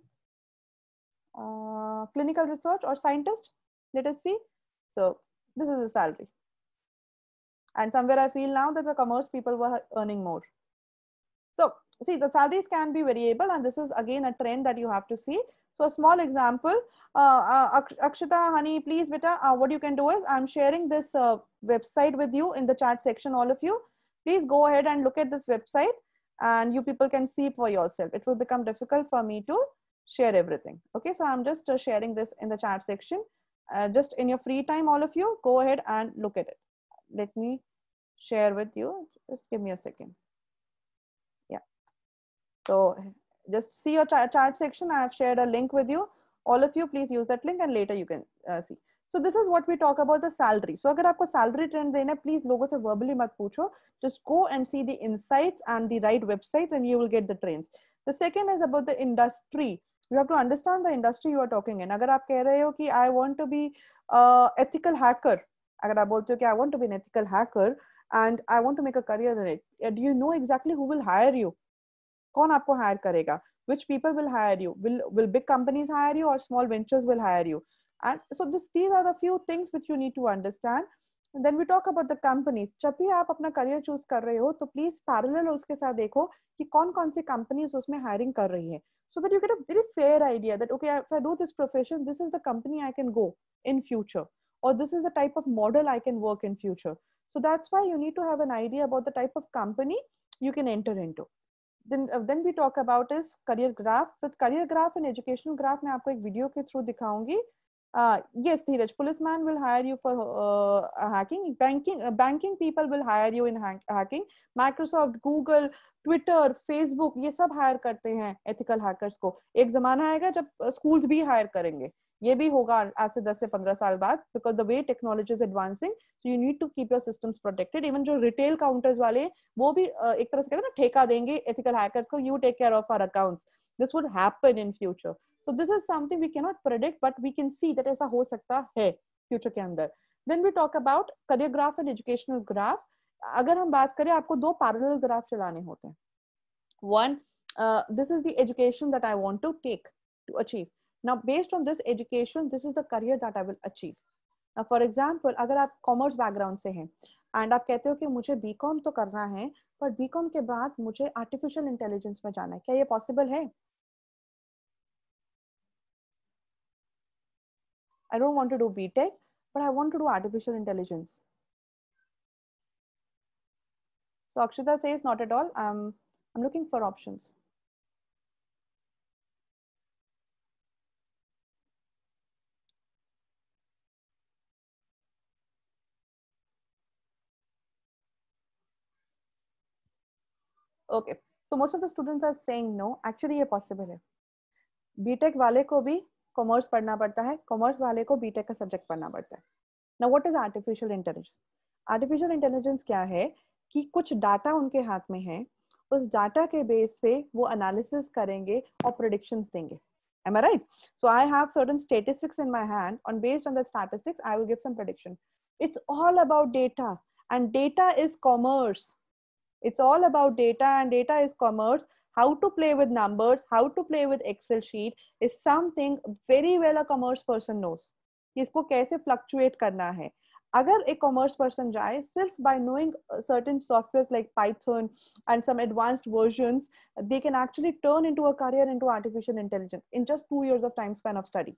Uh, clinical research or scientist let us see so this is the salary and somewhere i feel now that the commerce people were earning more so see the salaries can be variable and this is again a trend that you have to see so a small example uh, uh akshita honey please beta uh, what you can do is i'm sharing this website with you in the chat section all of you please go ahead and look at this website and you people can see for yourself it will become difficult for me to share everything. Okay, so I'm just uh, sharing this in the chat section. Uh, just in your free time, all of you, go ahead and look at it. Let me share with you. Just give me a second. Yeah. So just see your chat section. I have shared a link with you. All of you, please use that link and later you can uh, see. So this is what we talk about the salary. So अगर a salary trend देना है, please लोगों से verbally मत पूछो. Just go and see the insights and the right websites and you will get the trends. The second is about the industry you have to understand the industry you are talking in agar aap keh rahe ho ki i want to be a ethical hacker agar aap bolte ho ki i want to be an ethical hacker and i want to make a career in it do you know exactly who will hire you कौन आपको hire करेगा which people will hire you will will big companies hire you or small ventures will hire you and so this these are the few things which you need to understand then we talk about the companies जब भी आप अपना career choose कर रहे हो तो please parallel उसके साथ देखो कि कौन कौन सी कंपनीज उसमें हायरिंग कर रही है so that you get a very fair idea that okay if I do this profession this is the company I can go in future और this is the type of model I can work in future so that's why you need to have an idea about the type of company you can enter into then uh, then we talk about is career graph with career graph and educational graph मैं आपको एक video के through दिखाऊंगी uh, yes Dheeraj, policeman will hire you for uh, hacking banking uh, banking people will hire you in hack- hacking microsoft google Twitter Facebook ये सब higher करते हैं ethical hackers को एक जमाना आएगा जब स्कूल्स uh, भी हायर करेंगे ये भी होगा आज से 10 से 15 साल बाद because the way technology is advancing so you need to keep your systems protected even जो रिटेल काउंटर्स वाले वो भी uh, एक तरह से कहते हैं ना ठेका देंगे एथिकल हैकर्स को you take care of our accounts this would happen in future so this is something we cannot predict but we can see that ऐसा हो सकता है फ्यूचर के अंदर then we talk about career graph and educational graph अगर हम बात करें आपको दो पैरेलल ग्राफ चलाने होते हैं one this is the education that I want to take to achieve now based on this education this is the career that I will achieve for example अगर आप कॉमर्स बैकग्राउंड से हैं and आप कहते हो कि मुझे बी कॉम तो करना है पर बी कॉम के बाद मुझे आर्टिफिशियल इंटेलिजेंस में जाना है क्या ये पॉसिबल है I don't want to do BTEC, but I want to do artificial intelligence. So Akshita says, not at all. Um, I'm looking for options. Okay, so most of the students are saying no. Actually, it's possible B Tech wale ko bhi. Commerce पढ़ना पड़ता है commerce वाले को BTech का subject पढ़ना पड़ता है ना what is artificial intelligence artificial intelligence क्या है कि कुछ डाटा उनके हाथ में है उस डाटा के बेस पे वो एनालिसिस करेंगे और प्रोडिक्शन देंगे am i right so i have certain statistics in my hand on based on that statistics i will give some prediction it's all about data and data is commerce it's all about data and data is commerce how to play with numbers, how to play with Excel sheet is something very well a commerce person knows. इसको कैसे fluctuate करना है अगर एक commerce person जाए सिर्फ by knowing uh, certain softwares like Python and some advanced versions, they can actually turn into a career into artificial intelligence in just two years of time span of study.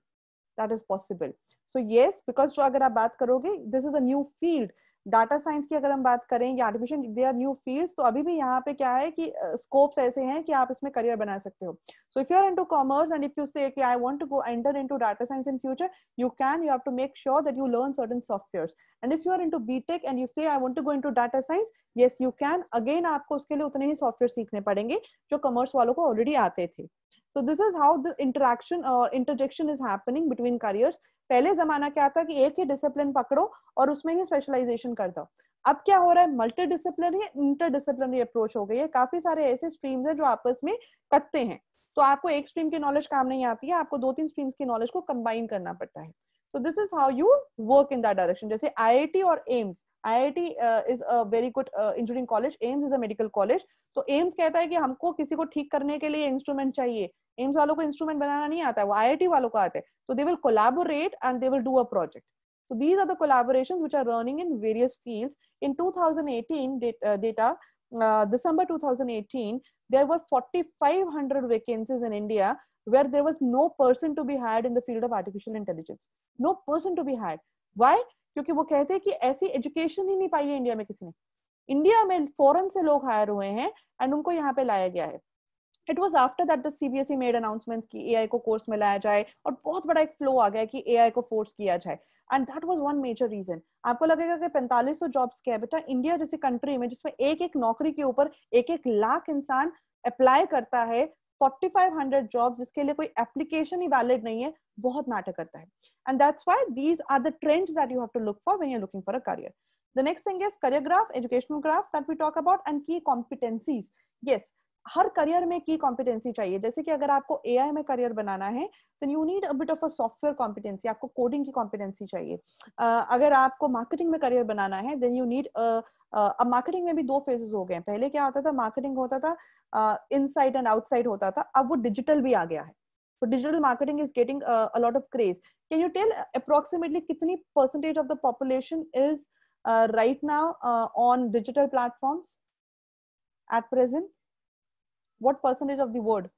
That is possible. So yes, because जो अगर आप बात करोगे, this is a new field. Data science की अगर हम बात करें या admission they are new field तो अभी भी यहाँ पे क्या है कि स्कोप्स uh, ऐसे हैं कि आप इसमें करियर बना सकते हो so if you are into commerce and if you say I want to go enter into data science in future you can you have to make sure that you learn certain software and if you are into BTech and you say I want to go into data science yes you can again आपको उसके लिए उतने ही software सीखने पड़ेंगे जो commerce वालों को already आते थे so this is how the interaction और interjection is happening between careers पहले जमाना क्या था कि एक ही डिसिप्लिन पकड़ो और उसमें ही स्पेशलाइजेशन कर दो अब क्या हो रहा है multi disciplinary inter disciplinary approach हो गई है काफी सारे ऐसे स्ट्रीम्स हैं जो आपस में कटते हैं तो आपको एक स्ट्रीम की नॉलेज काम नहीं आती है आपको दो तीन स्ट्रीम्स की नॉलेज को कंबाइन करना पड़ता है So this is how you work in that direction. जैसे IIT or AIMS, IIT uh, is a very good uh, engineering college, AIMS is a medical college. so AIMS kehta hai ki humko kisi ko theek karne ke liye instrument chahiye aims walon ko instrument banana nahi aata है वो आई वालों को आता है तो they will collaborate and they will do a project So these are the collaborations which are running in various fields. In 2018 data, uh, data uh, December 2018, there were 4,500 vacancies in India where there was no person to be hired in the field of artificial intelligence no person to be hired why क्योंकि वो कहते हैं कि ऐसी education ही नहीं पाई है India में किसी ने इंडिया में फॉरेन से लोग हायर हुए हैं एंड उनको यहाँ पे लाया गया है it was after that the CBSE made announcement कि ए को कोर्स में लाया जाए और बहुत बड़ा एक फ्लो आ गया कि ए को फोर्स किया जाए and that was one major reason आपको लगेगा कि पैंतालीस सौ जॉब्स क्या है बेटा इंडिया जैसी कंट्री में जिसमें एक एक नौकरी के ऊपर एक एक लाख इंसान अप्लाई करता है 4500 jobs जिसके लिए कोई application ही valid नहीं है बहुत matter करता है and that's why these are the trends that you have to look for when you're looking for a career the next thing is career graph educational graph that we talk about and key competencies yes हर career में की competency चाहिए जैसे कि अगर आपको ए में career बनाना है तो you need a bit of a software competency आपको कोडिंग की कॉम्पिटेंसी चाहिए uh, अगर आपको मार्केटिंग में करियर बनाना है देन यू नीड अब मार्केटिंग में भी दो फेजेस हो गए हैं पहले क्या होता था मार्केटिंग होता था इन एंड आउटसाइड होता था अब वो डिजिटल भी आ गया है तो digital marketing is getting a lot of craze can you tell approximately कितनी percentage of the population is right now on digital now at present what percentage of the word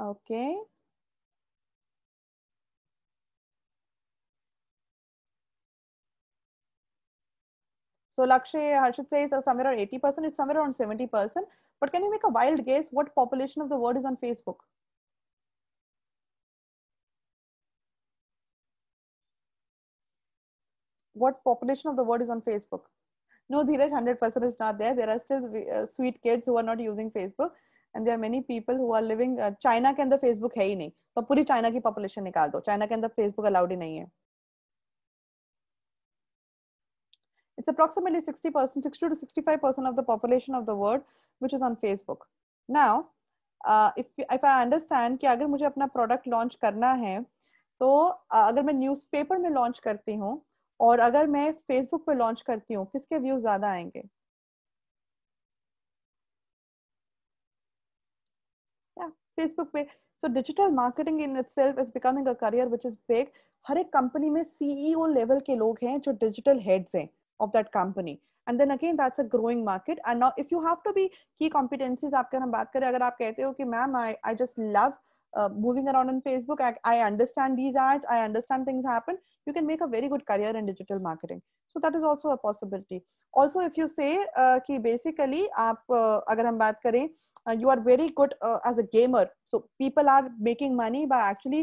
okay So Lakshay, Harshit says uh, somewhere around 80%, it's somewhere around 70%. But can you make a wild guess what population of the word is on Facebook? what population of the world is on Facebook? No, Dheeraj, 100% is not there. There are still uh, sweet kids who are not using Facebook. And there many people who are living China के अंदर Facebook है ही नहीं तो पूरी China की population निकाल दो China के अंदर फेसबुक अलाउड ही नहीं hai. It's approximately 60%, 60 to 65% of the population of the world, which is on Facebook. Now, uh, if if I understand ki agar mujhe apna product launch karna hai, to uh, agar main newspaper mein launch karti हूँ और अगर मैं Facebook पर launch करती हूँ किसके views ज्यादा आएंगे फेसबुक पे so digital marketing in it self is becoming a career which is big हर एक कंपनी में सीईओ लेवल e के लोग हैं जो डिजिटल हेड्स हैं of that company and then again that's a growing market and now if you have to be key competencies आपके हम बात करें अगर आप कहते हो कि ma'am I I just love moving around on Facebook I understand these art I understand things happen you can make a very good career in digital marketing so that is also a possibility also if you say uh, ki basically aap uh, agar hum baat kare uh, you are very good uh, as a gamer so people are making money by actually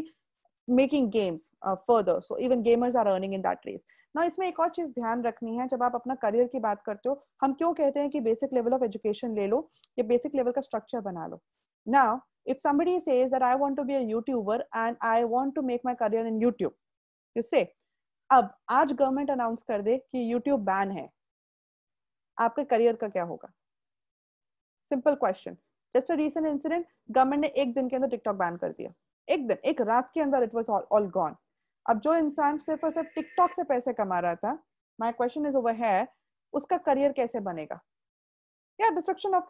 making games uh, further so even gamers are earning in that race now isme ek aur cheez dhyan rakhni hai jab aap apna career ki baat karte ho hum kyon kehte hain ki basic level of education le lo ya basic level ka structure bana lo now if somebody says that i want to be a youtuber and i want to make my career in youtube से अब आज government announce कर दे कि YouTube ban है आपके career का क्या होगा simple question just a recent incident government ने एक दिन के अंदर टिकटॉक बैन कर दिया एक दिन एक रात के अंदर इट वॉज ऑल गॉन अब जो इंसान सिर्फ और सिर्फ टिकटॉक से पैसे कमा रहा था माई क्वेश्चन इज ओवर है उसका करियर कैसे बनेगा या destruction of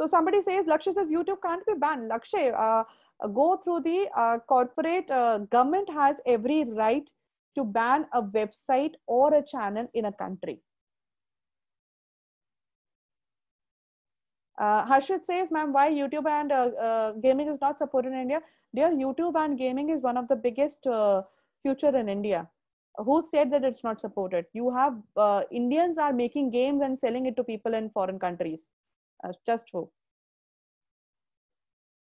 So somebody says, Lakshya says YouTube can't be banned. Lakshya, uh, Uh, go through the uh, corporate uh, government has every right to ban a website or a channel in a country. Uh, Harshit says, ma'am, why YouTube and uh, uh, gaming is not supported in India? Dear, YouTube and gaming is one of the biggest future in India. Who said that it's not supported? You have Indians are making games and selling it to people in foreign countries. just who?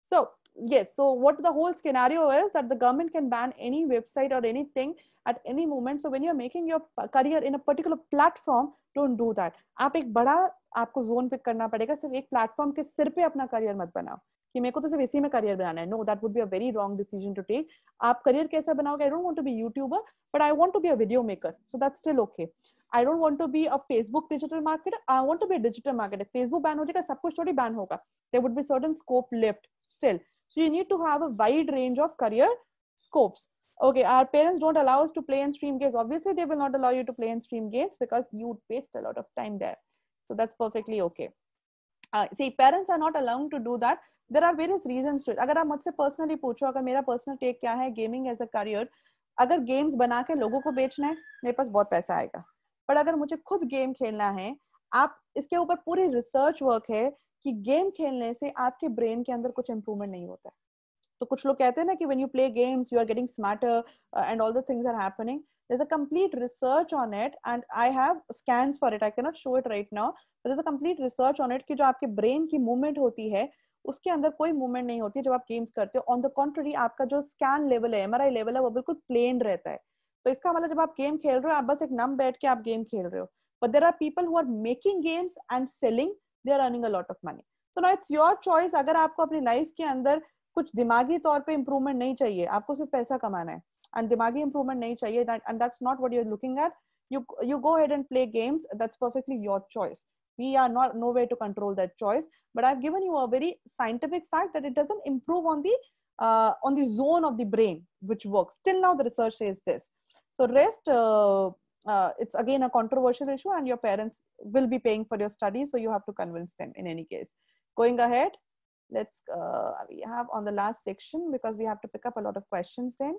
So yes so what the whole scenario is that the government can ban any website or anything at any moment so when you're making your career in a particular platform don't do that आप एक बड़ा आपको zone pick करना पड़ेगा सिर्फ एक platform के सिर पे अपना करियर मत बनाओ कि मेरे को तो सिर्फ इसी में करियर बनाना है no that would be a very wrong decision to take आप करियर कैसा बनाओगे I don't want to be YouTuber but I want to be a video maker so that's still okay I don't want to be a Facebook digital market I want to be digital market Facebook ban हो जाएगा सब कुछ थोड़ी ban होगा there would be certain scope left still So you need to have a wide range of career scopes. Okay, our parents don't allow us to play in stream games. Obviously, they will not allow you to play in stream games because you would waste a lot of time there. So that's perfectly okay. Uh, see, parents are not allowed to do that. there are various reasons to it agar aap mujhse personally poocho agar mera personal take kya hai gaming as a career agar games bana ke logo ko bechna hai mere paas bahut paisa aayega but अगर मुझे खुद game खेलना है आप इसके ऊपर पूरी research work है कि गेम खेलने से आपके ब्रेन के अंदर कुछ इंप्रूवमेंट नहीं होता है तो कुछ लोग कहते हैं ना कि when you play games you are getting smarter and all the things are happening there's a complete research on it and i have scans for it i cannot show it right now but there's a complete research on it कि जो आपके brain की movement होती है उसके अंदर कोई movement नहीं होती है जब आप गेम्स करते हो ऑन द कॉन्ट्ररी आपका जो स्कैन लेवल है एमआरआई लेवल है वो बिल्कुल प्लेन रहता है तो इसका मतलब जब आप गेम खेल रहे हो आप बस एक नम बैठ के आप गेम खेल रहे हो but there are people who are making games and selling they are earning a lot of money तो ना इट्स योर चॉइस अगर आपको अपनी लाइफ के अंदर कुछ दिमागी तौर पे इम्प्रूवमेंट नहीं चाहिए आपको सिर्फ पैसा कमाना है एंड दिमागी इम्प्रूवमेंट नहीं चाहिए and that's not what you are looking at you go ahead and play games that's perfectly your choice we are not to control that choice but i've given you a very scientific fact that it doesn't improve on the uh, on the zone of the brain which works till now the research says this so rest uh, uh, it's again a controversial issue and your parents will be paying for your study so you have to convince them in any case going ahead let's uh, we have on the last section because we have to pick up a lot of questions then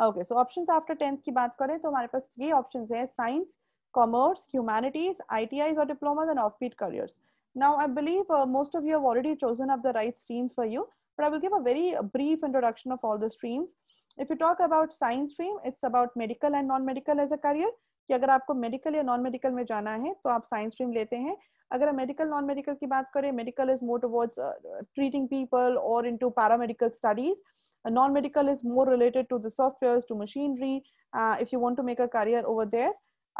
okay so options after 10th ki baat kare to hamare paas ye options hai science commerce humanities itis or diplomas and offbeat careers now i believe uh, most of you have already chosen up the right streams for you but I will give a very uh, brief introduction of all the streams. If you talk about science stream, it's about medical and non-medical as a career. कि अगर आपको medical या non medical में जाना है तो आप science stream लेते हैं अगर हम मेडिकल नॉन मेडिकल की बात करें medical is more towards treating people और into paramedical studies non medical is more related to the software to machinery if you want to make a career over there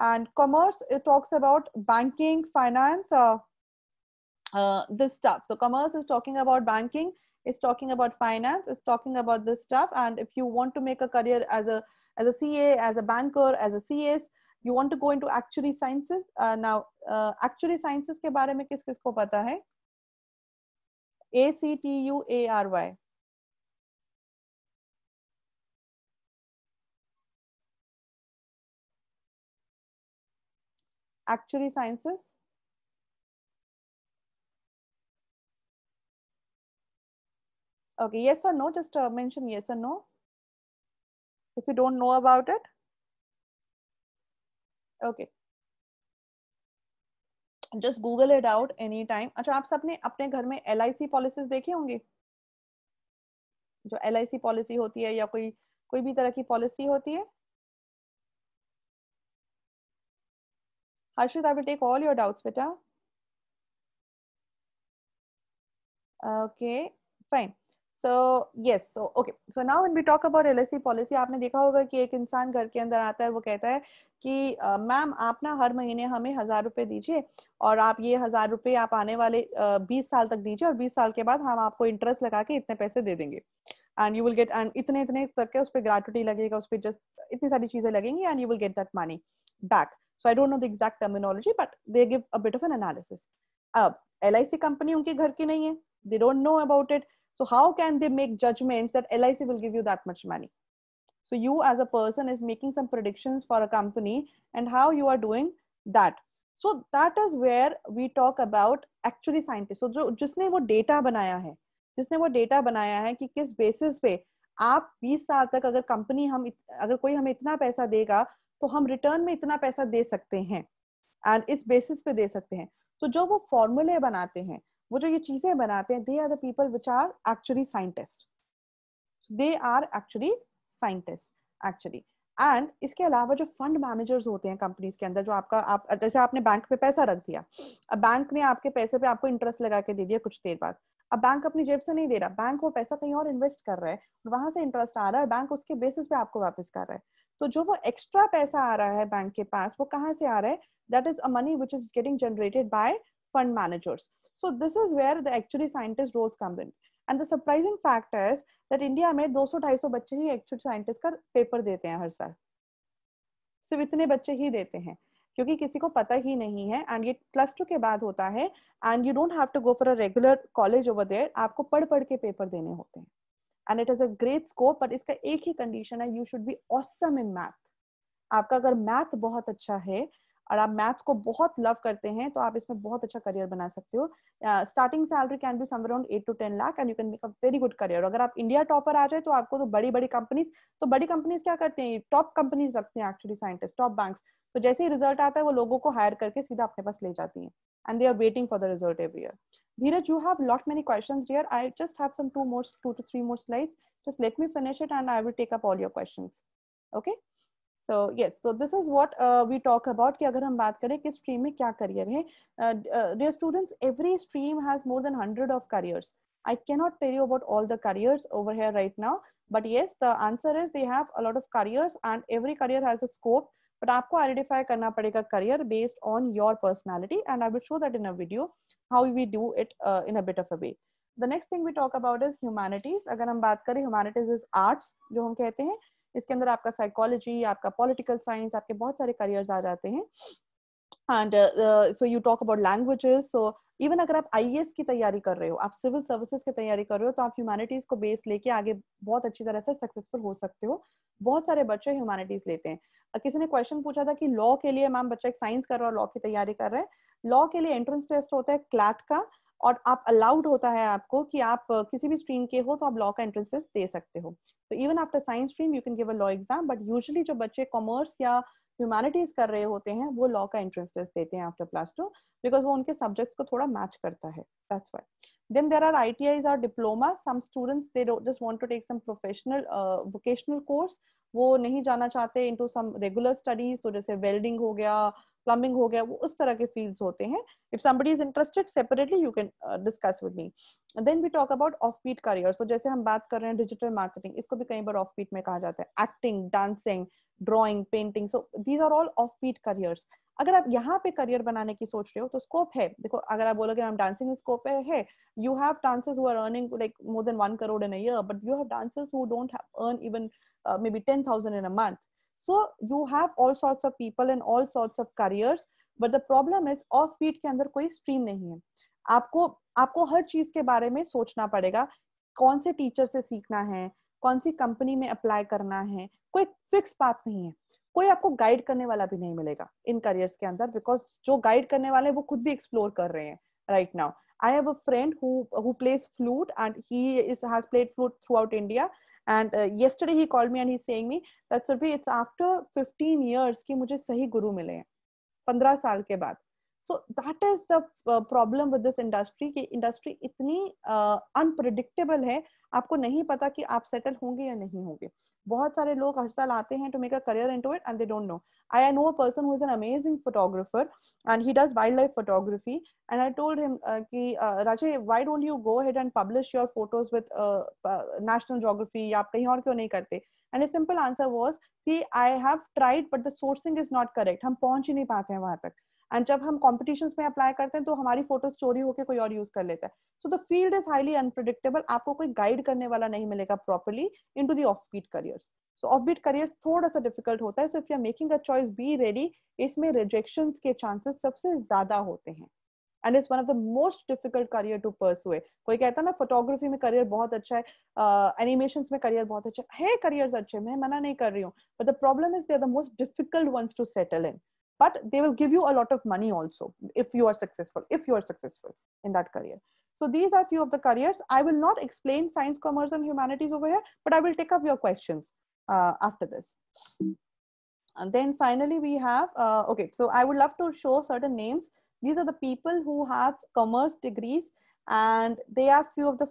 and commerce it talks about banking finance uh, uh, this stuff so commerce is talking about banking it's talking about finance it's talking about this stuff and if you want to make a career as a as a ca as a banker as a cs you want to go into actuary sciences uh, now uh, actuary sciences ke bare mein kis kis ko pata hai a c t u a r y actuary sciences Okay, yes or no? Just uh, mention yes or no. If you don't know about it. Okay. Just Google it out any time अच्छा आप सबने अपने घर में L I C policies देखे होंगे जो L I C policy होती है या कोई कोई भी तरह की पॉलिसी होती है Harshit I will take all your doubts बेटा okay fine so yes so okay so now when we talk about LSC policy आपने देखा होगा कि एक इंसान घर के अंदर आता है वो कहता है कि मैम आप ना हर महीने हमें हजार रुपए दीजिए और आप ये हजार रुपए आप आने वाले बीस साल तक दीजिए और बीस साल के बाद हम आपको इंटरेस्ट लगा के इतने पैसे दे देंगे and you will get and इतने इतने तक के उस पर ग्रेचुटी लगेगा उस पर जस्ट इतनी सारी चीजें लगेंगी and you will get that money back so I don't know the exact terminology but they give a bit of an analysis अब एल कंपनी e उनके घर की नहीं है they don't know about it So how can they make judgments that LIC will give you that much money? So you as a person is making some predictions for a company and how you are doing that. So that is where we talk about actually scientists. So जो जिसने वो data banaya hai jisne wo data banaya hai ki kis basis pe आप 20 साल तक अगर company हम अगर कोई हमें इतना पैसा देगा तो हम रिटर्न में इतना पैसा दे सकते हैं एंड इस बेसिस पे दे सकते हैं तो जो वो फॉर्मूले बनाते हैं वो जो ये चीजें बनाते हैं they are the people which are actually scientist they are actually scientist actually and इसके अलावा जो फंड मैनेजर्स होते हैं कंपनीज के अंदर जो आपका आप जैसे आपने बैंक पे पैसा रख दिया अब बैंक ने आपके पैसे पे आपको इंटरेस्ट लगा के दे दिया कुछ देर बाद अब बैंक अपनी जेब से नहीं दे रहा बैंक वो पैसा कहीं और इन्वेस्ट कर रहा है वहां से इंटरेस्ट आ रहा है बैंक उसके बेसिस पे आपको वापस कर रहा है तो जो वो एक्स्ट्रा पैसा आ रहा है बैंक के पास वो कहाँ से आ रहा है that is a money which is getting generated by fund managers. So this is where the actually scientist roles come in. And the surprising fact is that India में 200-250 बच्चे ही actual scientist का paper देते हैं हर साल सिर्फ इतने बच्चे ही देते हैं क्योंकि किसी को पता ही नहीं है एंड ये प्लस टू के बाद होता है and you don't have to go for a regular college over there आपको पढ़ पढ़ के पेपर देने होते हैं and it is a great scope but इसका एक ही कंडीशन है you should be awesome in math आपका अगर मैथ बहुत अच्छा है और आप मैथ्स को बहुत लव करते हैं तो आप इसमें बहुत अच्छा करियर बना सकते हो starting salary can be some around eight to ten lakh and you can make a very good career अगर आप इंडिया टॉपर आ जाए तो आपको तो बड़ी बड़ी कंपनीज तो बड़ी कंपनीज क्या करते हैं टॉप कंपनीज रखते हैं एक्चुअली साइंटिस्ट टॉप बैंक तो जैसे ही रिजल्ट आता है वो लोगों को हायर करके सीधा अपने पास ले जाती है and they are waiting for the result every year. Dheeraj, you have lot many questions dear. I just have some two two two three three more just let me finish it and I will take up all your your okay Okay. So yes so this is what we talk about कि अगर हम बात करें कि stream में क्या career है dear students every stream has more than hundred of careers I cannot tell you about all the careers over here right now, but yes, the answer is they have a lot of careers and every career has a scope. But आपको identify करना पड़ेगा career based on your personality, and I will show that in a video how we do it uh, in a bit of a way. The next thing we talk about is humanities. अगर हम बात करें humanities is arts जो हम कहते हैं इसके अंदर आपका साइकोलॉजी आपका पॉलिटिकल साइंस आपके बहुत सारे करियर्स आ जाते हैं and so you talk about languages so even अगर आप आई की तैयारी कर रहे हो आप सिविल सर्विसेज की तैयारी कर रहे हो तो आप ह्यूमैनिटीज को बेस लेके आगे बहुत अच्छी तरह से सक्सेसफुल हो सकते हो बहुत सारे बच्चे ह्यूमैनिटीज लेते हैं किसी ने क्वेश्चन पूछा था कि लॉ के लिए मैम बच्चा एक साइंस कर रहा है लॉ की तैयारी कर रहा है लॉ के लिए एंट्रेंस टेस्ट होता है क्लैट का और आप अलाउड होता है आपको कि आप किसी भी स्ट्रीम के हो तो आप लॉ का एंट्रेंसेस दे सकते हो तो even after science stream you can give a law exam but usually जो बच्चे कॉमर्स या ह्यूमैनिटीज कर रहे होते हैं वो लॉ का एंट्रेंस टेस्ट देते हैं आफ्टर प्लस टू बिकॉज वो उनके सब्जेक्ट्स को थोड़ा मैच करता है that's why then there are I T or diploma some students they just want to take some professional vocational course वो नहीं जाना चाहते इनटू सम रेगुलर स्टडीज तो जैसे वेल्डिंग हो गया प्लम्बिंग हो गया वो उस तरह के फील्ड्स होते हैं if somebody is interested separately you can discuss with me then we talk about off beat career तो जैसे हम बात कर रहे हैं डिजिटल मार्केटिंग इसको भी कई बार ऑफ पीट में कहा जाता है acting dancing drawing painting so these are all off beat careers अगर आप यहाँ पे करियर बनाने की सोच रहे हो तो स्कोप है देखो अगर आप बोलोगे मैम डांसिंग में स्कोप है you have dancers who are earning like more than one crore in a year but you have dancers who don't earn even maybe ten thousand in a month so you have all sorts of people and all sorts of careers but the problem is off beat के अंदर कोई stream नहीं है आपको आपको हर चीज के बारे में सोचना पड़ेगा कौन से टीचर से सीखना है कौन सी कंपनी में अप्लाई करना है कोई फिक्स बात नहीं है कोई आपको गाइड करने वाला भी नहीं मिलेगा इन करियर्स के अंदर बिकॉज जो गाइड करने वाले हैं वो खुद भी एक्सप्लोर कर रहे हैं right now I have a friend who plays flute and he is has played flute throughout India and uh, yesterday he called me and he's saying me that Surbhi, it's after 15 years मुझे सही गुरु मिले हैं 15 साल के बाद so that is the problem with this industry कि industry इतनी अनप्रडिक्टेबल uh, है आपको नहीं पता कि आप सेटल होंगे या नहीं होंगे बहुत सारे लोग हर साल आते हैं to make a career into it and they don't know I I know a person who is an amazing photographer and he does wildlife photography and I told him कि Raje why don't you go head and publish your photos with National Geographic या आप कहीं और क्यों नहीं करते and a simple answer was see I have tried but the sourcing is not correct हम पहुंच ही नहीं पाते हैं वहां तक एंड जब हम कॉम्पिटिशन में अप्लाई करते हैं तो हमारी फोटोज चोरी होकर कोई और यूज कर लेता है so the field is highly unpredictable आपको कोई गाइड करने वाला नहीं मिलेगा properly into the off beat careers so off beat career थोड़ा सा डिफिकल्ट होता है so if you are making a choice be ready इसमें रिजेक्शन के चांसेस सबसे ज्यादा होते हैं and is one of the most difficult career to हुए कोई कहता है ना फोटोग्राफी में करियर बहुत अच्छा है एनिमेशन uh, में करियर बहुत अच्छा है करियर अच्छे मैं मना नहीं कर रही हूँ but the problem is they are the most difficult ones to settle in but they will give you a lot of money also if you are successful if you are successful in that career so these are few of the careers i will not explain science commerce and humanities over here but i will take up your questions uh, after this and then finally we have uh, okay so i would love to show certain names these are the people who have commerce degrees and they are few of the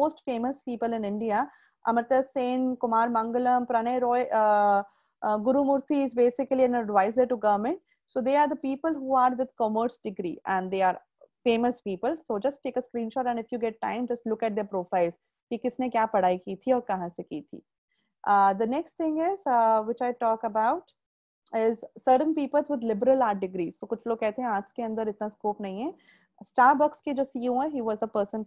most famous people in india amartya sen kumar mangalam pranay roy uh, uh, Guru Murthy is basically an advisor to government. So they are the people who are with commerce degree and they are famous people. So just take a screenshot and if you get time, just look at their profiles. कि किसने क्या पढ़ाई की थी और कहाँ से की थी the next thing is which I talk about is certain peoples with liberal art degrees तो कुछ लोग कहते हैं आर्ट्स के अंदर इतना स्कोप नहीं है स्टारबक्स के जो सीईओ हैं he was a person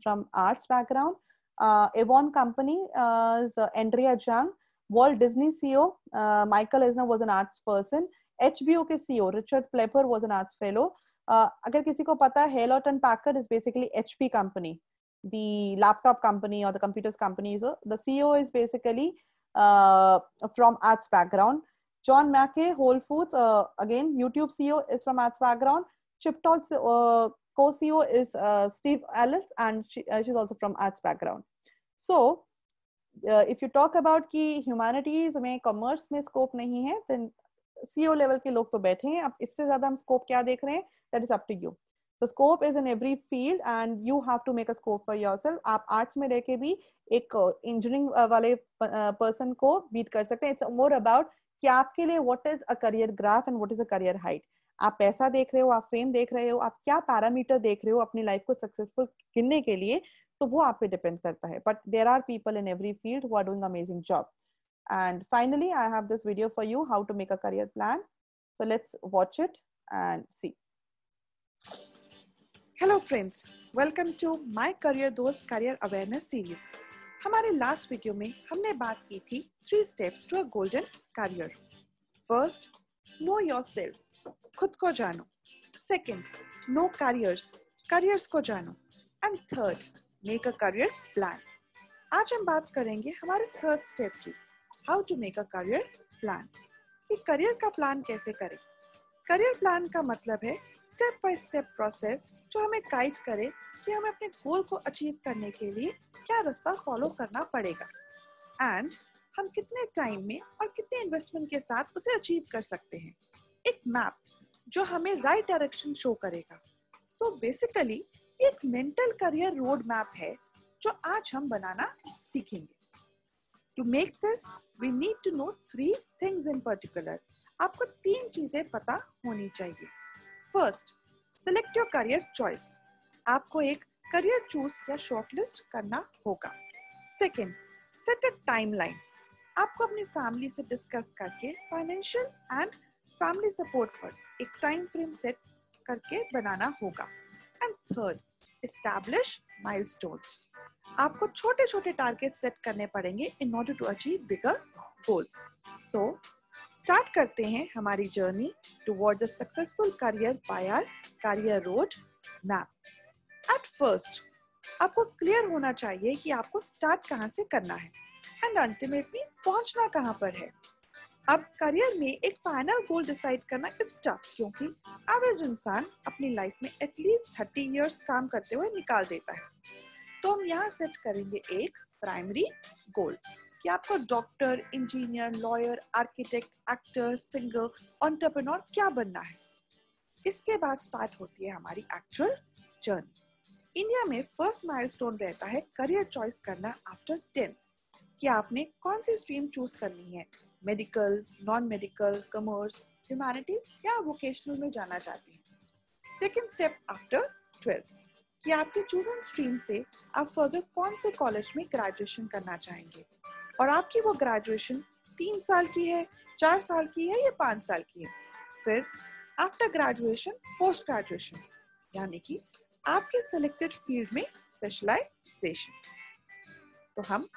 Walt Disney CEO uh, Michael Eisner was an arts person. HBO के CEO Richard Plepper was an arts fellow. Uh, अगर किसी को Hewlett and Packard is basically HP company, the laptop company or the computers company. So the CEO is basically uh, from arts background. John Mackey, Whole Foods, uh, again YouTube CEO is from arts background. Chiptod uh, co-CEO is uh, Steve Ellis, and she, uh, she's also from arts background. So if you talk about कि humanities में commerce में scope नहीं है then CO level के लोग तो बैठे हैं अब इससे ज्यादा हम स्कोप क्या देख रहे हैं that is up to you तो scope is in every field and you have to make a scope for yourself आप आर्ट्स में रहकर भी एक इंजीनियरिंग uh, uh, वाले पर्सन uh, को बीट कर सकते हैं इट्स मोर अबाउट कि आपके लिए what is a career graph and what is a career height आप पैसा देख रहे हो आप फेम देख रहे हो आप क्या पैरामीटर देख रहे हो अपनी लाइफ को सक्सेसफुल गिनने के लिए तो वो आप पे डिपेंड करता है but there are people in every field who are doing amazing job and finally I have this video for you how to make a career plan so let's watch it and see hello friends welcome to my career दोस्त career awareness series हमारे last video में हमने बात की थी three steps to a golden career first know yourself खुद को जानो सेकेंड नो करियर्स करियर्स को जानो and third make a career plan आज हम बात करेंगे हमारे थर्ड स्टेप की how to make a career plan कि करियर का प्लान कैसे करें करियर प्लान का मतलब है स्टेप बाय स्टेप प्रोसेस जो हमें गाइड करे कि हमें अपने गोल को अचीव करने के लिए क्या रास्ता फॉलो करना पड़ेगा एंड हम कितने टाइम में और कितने इन्वेस्टमेंट के साथ उसे अचीव कर सकते हैं एक मैप जो हमें राइट right डायरेक्शन शो करेगा सो so बेसिकली एक मेंटल करियर रोड मैप है जो आज हम बनाना सीखेंगे to make this we need to know three things in particular आपको तीन चीजें पता होनी चाहिए first select your career choice आपको एक करियर चूज या शॉर्टलिस्ट करना होगा सेकेंड सेट अ टाइमलाइन आपको अपनी फैमिली से डिस्कस करके फाइनेंशियल एंड फैमिली सपोर्ट पर एक टाइम फ्रेम सेट करके बनाना होगा एंड थर्ड एस्टैब्लिश माइलस्टोन्स आपको छोटे छोटे टारगेट सेट करने पड़ेंगे in order to achieve bigger goals so start करते हैं हमारी journey towards a successful career by our career road map at first आपको क्लियर होना चाहिए कि आपको स्टार्ट कहाँ से करना है एंड अल्टीमेटली पहुंचना कहाँ पर है अब करियर में एक फाइनल गोल डिसाइड करना इस टफ क्योंकि एवरेज इंसान अपनी लाइफ में एटलीस्ट थर्टी इयर्स काम करते हुए निकाल देता है तो हम यहाँ सेट करेंगे एक प्राइमरी गोल कि आपको doctor engineer lawyer architect actor singer entrepreneur क्या बनना है इसके बाद स्टार्ट होती है हमारी एक्चुअल जर्नी इंडिया में फर्स्ट माइलस्टोन रहता है करियर चॉइस करना आफ्टर टेंथ कि आपने कौन सी स्ट्रीम चूज करनी है medical non medical commerce humanities या वोकेशनल में जाना चाहते हैं सेकेंड स्टेप आफ्टर ट्वेल्थ कि आपके चूजन स्ट्रीम से आप फर्दर कौन से कॉलेज में ग्रेजुएशन करना चाहेंगे और आपकी वो ग्रेजुएशन तीन साल की है चार साल की है या पाँच साल की है फिर आफ्टर ग्रेजुएशन पोस्ट ग्रेजुएशन यानी कि आपके सिलेक्टेड फील्ड में स्पेशलाइजेशन तो हम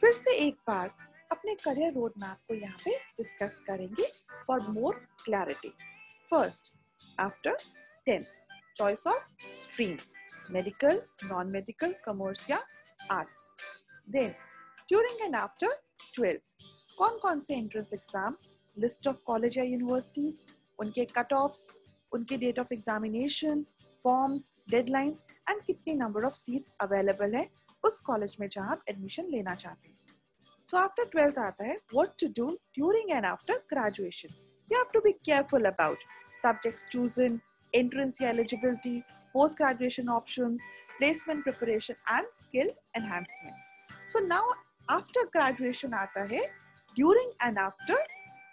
फिर से एक बार अपने करियर रोड मैप को यहाँ पे डिस्कस करेंगे for more clarity first after tenth choice of streams medical non medical commerce या arts then during and after twelfth कौन कौन से entrance exam list of college या यूनिवर्सिटीज उनके कट ऑफ्स उनके date of examination forms deadlines and कितने number of seats available है उस कॉलेज में जहां आप एडमिशन लेना चाहते हैं सो आफ्टर ट्वेल्थ आता है what to do during and after graduation you have to be careful about subjects chosen entrance या eligibility post graduation options placement preparation and skill enhancement so now after graduation आता है during and after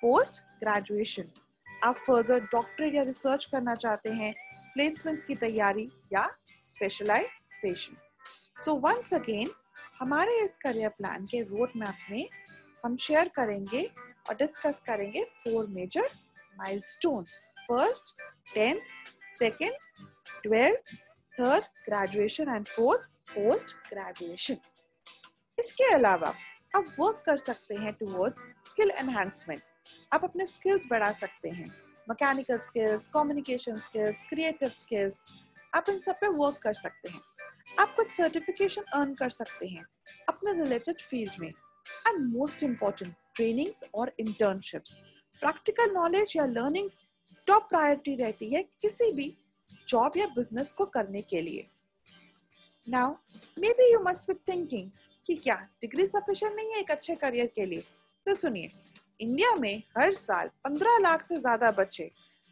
post graduation आप further doctorate या research करना चाहते हैं placements की तैयारी या स्पेशलाइजेशन सो वंस अगेन हमारे इस करियर प्लान के रोड मैप में हम शेयर करेंगे और डिस्कस करेंगे four major stone first tenth second twelfth third graduation and fourth post graduation इसके अलावा आप वर्क कर सकते हैं टूवर्ड्स स्किल एनहेंसमेंट आप अपने स्किल्स बढ़ा सकते हैं mechanical skills communication skills creative skills आप इन सब पे वर्क कर सकते हैं आप कुछ सर्टिफिकेशन अर्न कर सकते हैं अपने रिलेटेड फील्ड में एंड मोस्ट इम्पोर्टेंट ट्रेनिंग और इंटर्नशिप्स प्रैक्टिकल नॉलेज या लर्निंग टॉप प्रायोरिटी रहती है किसी भी जॉब या बिजनेस को करने के लिए now maybe you must be thinking कि क्या डिग्री सफिशियंट नहीं है एक अच्छे करियर के लिए तो सुनिए इंडिया में हर साल 15 लाख से ज्यादा बच्चे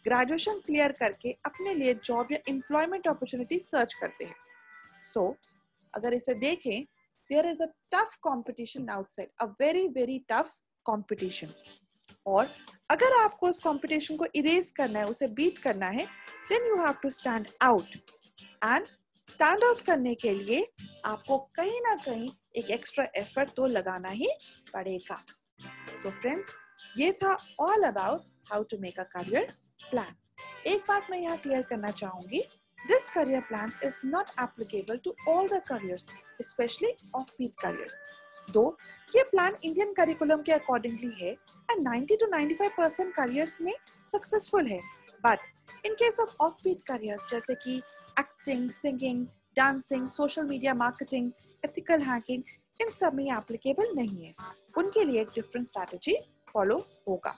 ग्रेजुएशन क्लियर करके अपने लिए जॉब या एम्प्लॉयमेंट अपॉर्चुनिटी सर्च करते हैं So, अगर इसे देखें there is a tough competition outside, a very very tough competition. और अगर आपको उस कंपटीशन को इरेज करना है उसे बीट करना है then you have to stand out and stand out करने के लिए आपको कहीं ना कहीं एक एक्स्ट्रा एफर्ट तो लगाना ही पड़ेगा सो so फ्रेंड्स ये था all about how to make a career plan एक बात मैं यहाँ क्लियर करना चाहूंगी This career plan is not applicable to all the careers, especially off-beat careers. दो ये प्लान इंडियन करिकुलम के अकॉर्डिंगली है एंड 90 टू 95 परसेंट करियर्स में सक्सेसफुल है but in case of off beat careers जैसे कि acting singing dancing social media marketing ethical hacking इन सब में एप्लीकेबल नहीं है उनके लिए एक डिफरेंट स्ट्रैटेजी फॉलो होगा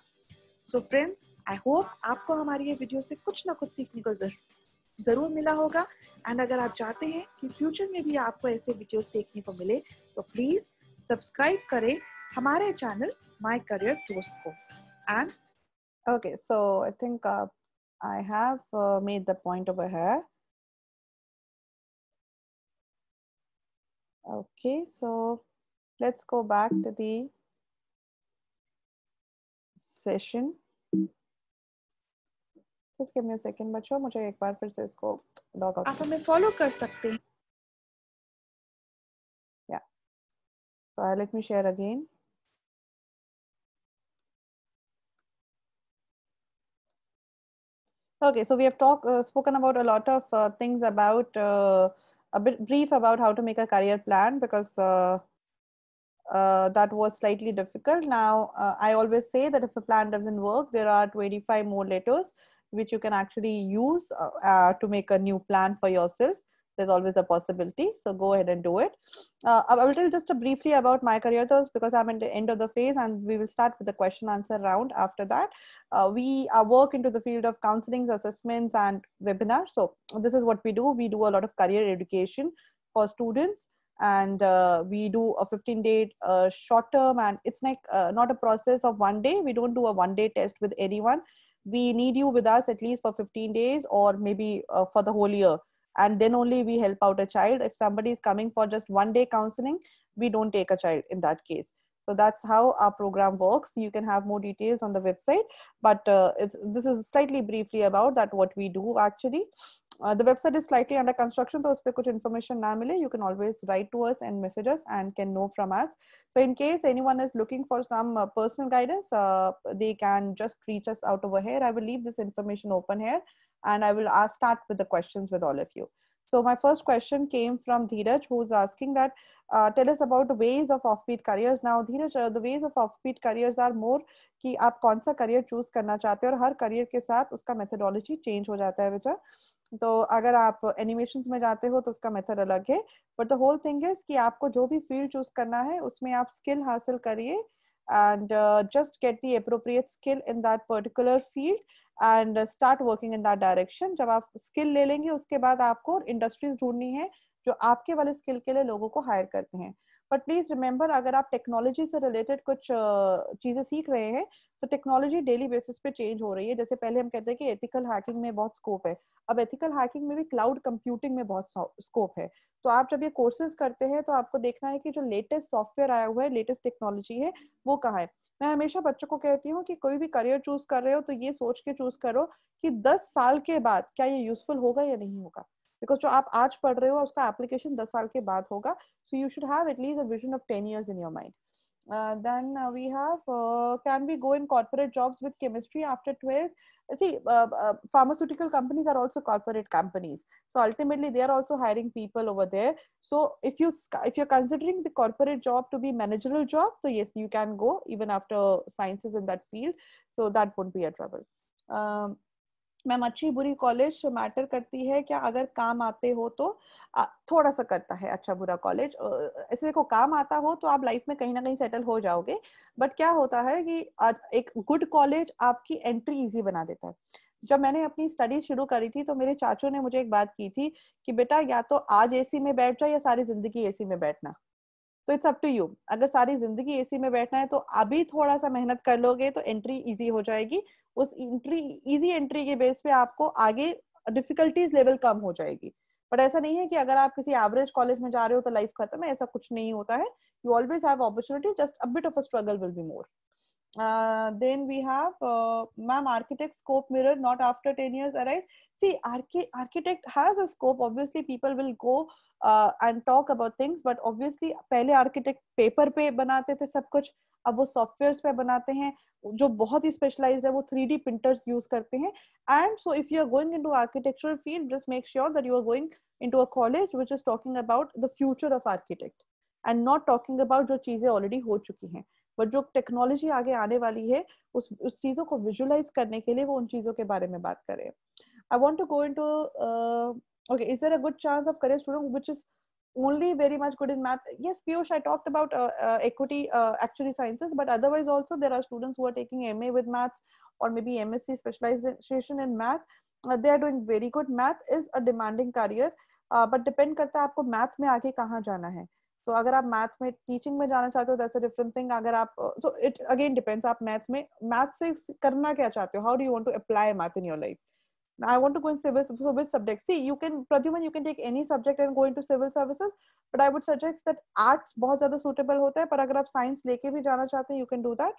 सो फ्रेंड्स आई होप आपको हमारी ये वीडियो से कुछ ना कुछ सीखने को जरूर ज़रूर मिला होगा एंड अगर आप चाहते हैं कि फ्यूचर में भी आपको ऐसे वीडियोस देखने को मिले तो प्लीज़ सब्सक्राइब करें हमारे चैनल माय करियर दोस्त को and okay so I think I have made the point over here okay so let's go back to the session Just give me a second, बच्चों मुझे एक बार फिर से इसको लॉग आउट आप हमें फॉलो कर सकते हैं या सो आई Okay, so we have talked uh, spoken about a lot of uh, things about uh, a bit brief about how to make a career plan because uh, uh, that was slightly difficult. Now, uh, I always say that if a plan doesn't work, there are 25 more letters which you can actually use uh, uh, to make a new plan for yourself there's always a possibility so go ahead and do it uh, i will tell just briefly about my career though, because i'm at the end of the phase and we will start with the question answer round after that uh, we uh, work into the field of counseling assessments and webinars so this is what we do we do a lot of career education for students and uh, we do a 15 day uh, short term and it's like not a process of one day we don't do a one day test with anyone we need you with us at least for 15 days or maybe uh, for the whole year and then only we help out a child if somebody is coming for just one day counseling we don't take a child in that case so that's how our program works. You can have more details on the website, but uh, this is slightly briefly about that what we do actually. Uh, the website is slightly under construction so us pe information na you can always write to us and message us and can know from us so in case anyone is looking for some uh, personal guidance uh, they can just reach us out over here i will leave this information open here and i will ask, start with the questions with all of you So my first question came from Dheeraj, who's asking that, uh, tell us about ways of offbeat careers. Now, Dheeraj, uh, the ways of offbeat careers are more कि आप कौन सा career choose करना चाहते हो और her career के साथ उसका मेथडोलॉजी चेंज हो जाता है बेटा तो अगर आप एनिमेशन में जाते हो तो उसका मेथड अलग है but the whole thing is कि आपको जो भी फील्ड चूज करना है उसमें आप स्किल हासिल करिए and just get the appropriate skill in that particular field and start working in that direction जब आप स्किल ले लेंगे उसके बाद आपको इंडस्ट्रीज ढूंढनी है जो आपके वाले स्किल के लिए लोगों को हायर करते हैं बट प्लीज रिमेम्बर अगर आप टेक्नोलॉजी से रिलेटेड कुछ चीजें सीख रहे हैं तो टेक्नोलॉजी डेली बेसिस पे चेंज हो रही है जैसे पहले हम कहते हैं कि एथिकल हैकिंग में बहुत स्कोप है अब एथिकल हैकिंग में भी क्लाउड कंप्यूटिंग में बहुत स्कोप है तो आप जब ये कोर्सेज करते हैं तो आपको देखना है कि जो लेटेस्ट सॉफ्टवेयर आया हुआ है लेटेस्ट टेक्नोलॉजी है वो कहाँ है मैं हमेशा बच्चों को कहती हूँ कि कोई भी करियर चूज कर रहे हो तो ये सोच के चूज करो कि दस साल के बाद क्या ये यूजफुल होगा या नहीं होगा बिकॉज जो आप आज पढ़ रहे हो उसका एप्लीकेशन दस साल के बाद होगा so you should have at least a vision of ten years in your mind Uh, then uh, we have uh, can we go in corporate jobs with chemistry after 12 see uh, uh, pharmaceutical companies are also corporate companies so ultimately they are also hiring people over there so if you if you're considering the corporate job to be managerial job so yes you can go even after sciences in that field so that won't be a trouble um, ma'am अच्छी बुरी college matter करती है क्या अगर काम आते हो तो थोड़ा सा करता है अच्छा बुरा कॉलेज ऐसे देखो काम आता हो तो आप लाइफ में कहीं ना कहीं सेटल हो जाओगे बट क्या होता है कि एक गुड कॉलेज आपकी एंट्री इजी बना देता है जब मैंने अपनी स्टडी शुरू करी थी तो मेरे चाचों ने मुझे एक बात की थी कि बेटा या तो आज एसी में बैठ जाओ या सारी जिंदगी एसी में बैठना तो इट्स अप टू यू अगर सारी जिंदगी एसी में बैठना है तो अभी थोड़ा सा मेहनत कर लोगे तो एंट्री इजी हो जाएगी उस एंट्री इजी एंट्री के बेस पे आपको आगे डिफिकल्टीज लेवल कम हो जाएगी बट ऐसा नहीं है कि अगर आप किसी एवरेज कॉलेज में जा रहे हो तो लाइफ खत्म है ऐसा कुछ नहीं होता है you always have opportunity just a bit of a struggle will be more than we have ma'am architect scope mirror not after ten years 10 see archi- architect has a scope obviously people will go uh, and talk about things but obviously pehle architect paper pe banate the sab kuch ab wo softwares pe banate hain जो बहुत ही specialised है वो three D printers use करते हैं and so if you are going in architectural field just make sure that you are going in a college which is talking about the future of architect and not talking about जो चीज़ें already हो चुकी हैं but जो technology आगे आने वाली है उस उस चीज़ों को विजुलाइज करने के लिए वो उन चीज़ों के बारे में बात करें I want to go into uh, okay. Is there a good chance of career student which is only very much good in math? Yes, Piyush, I talked about uh, uh, equity uh, actually sciences, but otherwise also there are students who are taking MA with maths or maybe MSc specialization in math. uh, they are doing very good. Math is a demanding career, but depend करता है आपको math में आगे कहाँ जाना है. तो अगर आप मैथ में टीचिंग में जाना चाहते हो दैट्स अ डिफरेंट थिंग अगर आप सो इट अगेन डिपेंड्स आप मैथ में मैथ से करना क्या चाहते हो how do you want to apply math in your life I want to go in civil so which subject? See, you can Pradyuman, you can take any subject and go into civil services, but I would suggest that arts बहुत ज़्यादा suitable होता है पर अगर आप science लेके भी जाना चाहते हैं you can do that,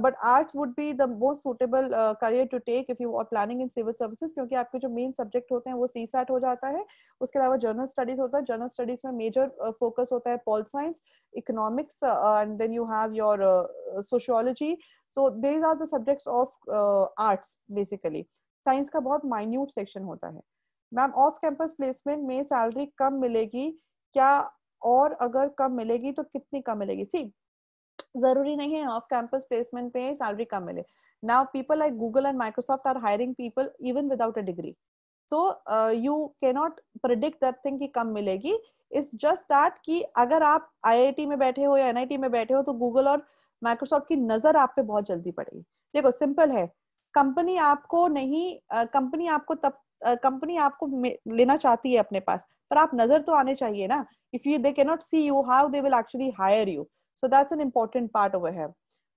but arts would be the most suitable uh, career to take if you are planning in civil services क्योंकि आपके जो main subject होते हैं वो CSAT हो जाता है, उसके अलावा journal studies होता है, journal studies में major uh, focus होता है pol science, economics, uh, and then you have your uh, sociology. So these are the subjects of uh, arts basically. Science का बहुत माइन्यूट सेक्शन होता है मैम ऑफ कैंपस प्लेसमेंट में salary कम मिलेगी क्या और अगर कम मिलेगी तो कितनी कम मिलेगी सी जरूरी नहीं है ऑफ कैंपस प्लेसमेंट पे सैलरी कम मिले now people like Google and Microsoft are hiring people even without a degree so you cannot predict that thing की कम मिलेगी इज जस्ट दैट कि अगर आप आईआईटी में बैठे हो या एनआईटी में बैठे हो तो गूगल और माइक्रोसॉफ्ट की नजर आप पे बहुत जल्दी पड़ेगी देखो सिंपल है कंपनी आपको नहीं कंपनी आपको तब कंपनी आपको लेना चाहती है अपने पास पर आप नजर तो आने चाहिए ना if you they can not see you how they will actually hire you so that's an important part over है